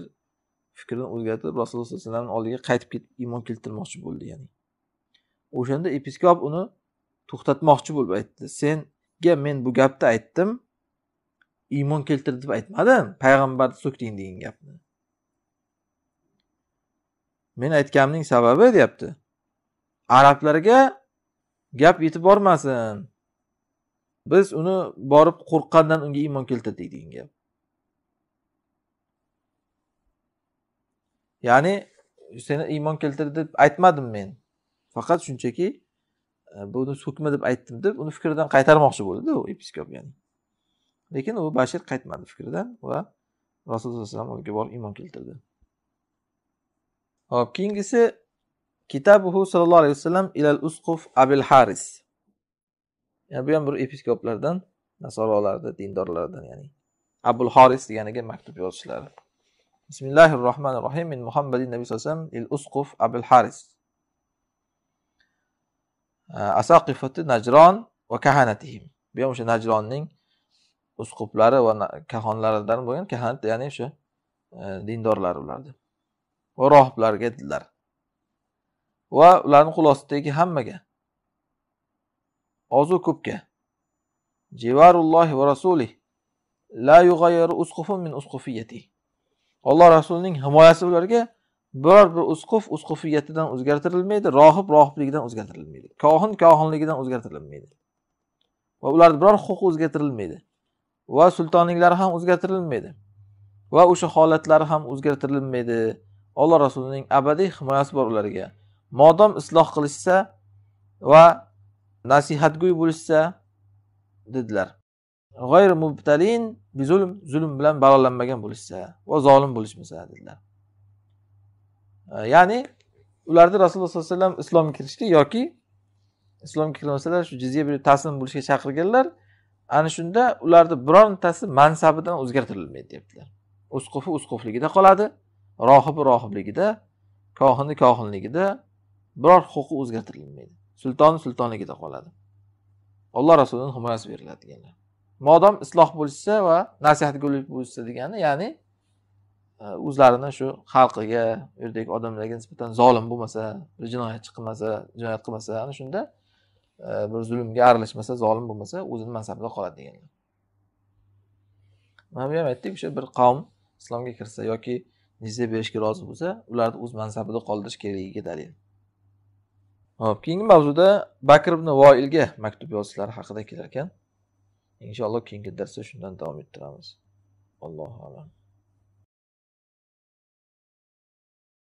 fikrini o'zgartirib rasululloh sallallohu alayhi vasallamni oldiga qaytib ketib iymon keltirmoqchi bo'ldi ya'ni o'shanda episkop uni to'xtatmoqchi bo'lib aytdi senga men bu gapni aytdim iymon keltir deb aytmadim payg'ambarni so'kding degan gapni men aytganimning sababi deyapti arablarga gap yetib bormasin biz uni borib qo'rqqandan unga iymon keltirdik degan gap ya'ni seni iymon keltir deb aytmadim men faqat shunchaki e, buni so'kma deb aytdim deb uni fikridan qaytarmoqchi bo'ldida u episkop ya'ni lekin u bashir qaytmadi fikridan va rasululloh alayhivasallam unga borib iymon keltirdi hop keyingisi kitabuhu sallallohu alayhi vasallam ilal usquf abil haris yani bu ham bir episkoplardan nasorolarni dindorlardan ya'ni abul horis deganiga maktub yozishlari bismillahi rohmanir rohim min muhammadin nabiy sallallohu alayhi vasallam il usquf abul haris asaqifati najron va kahanatihim bu ham o'sha najronning usqublari va kahonlaridan bo'lgan kahanat ya'ni o'sha e, dindorlar ularni va rohiblarga dedilar va ularni xulosidagi hammaga ozu ko'pga jivarullohi va rasulih la min usqufiyati alloh rasulining himoyasi ularga biror bir usquf usqufiyatidan o'zgartirilmaydi rohib rohibligidan o'zgartirilmaydi kohin kohinligidan o'zgartirilmaydi va ularni biror huquqi o'zgartirilmaydi va sultonliklari ham o'zgartirilmaydi va o'sha holatlari ham o'zgartirilmaydi alloh rasulining abadiy himoyasi bor ularga modom isloh qilishsa va nasihatgo'y bo'lishsa dedilar g'oyr mubtalin zulm zulm bilan balolanmagan bo'lishsa va zolim bo'lishmasa dedilar ya'ni ularni rasululloh sollallohu alayhi vasallam islomga kirishga yoki islomga kirmasalar shu jizya berib taslim bo'lishga chaqirganlar ana shunda ularni birontasi mansabidan o'zgartirilmaydi deyaptilar usqufi usqufligida qoladi rohibi rohibligida kohini kohinligida biror huquqi o'zgartirilmaydi sultoni sultonligida qoladi alloh rasulini himoyasi beriladi deganlar modom isloh bo'lishsa va nasihatgo'ylik bo'lishsa degani ya'ni o'zlarini shu xalqiga u yerdagi odamlarga nisbatan zolim bo'lmasa bir jinoyatchi qilmasa jinoyat qilmasa ana shunda e, bir zulmga aralashmasa zolim bo'lmasa o'zini mansabida qoladi deganlar mana bu ham aytdik o'sha bir qavm islomga kirsa yoki jizya berishga rozi bo'lsa ularni o'z mansabida qoldirish kerakligiga dalil ho'p keyingi mavzuda bakr ibn voilga maktub yozishlari haqida kelar ekan inshaalloh keyingi darsda shundan davom ettiramiz allohu alam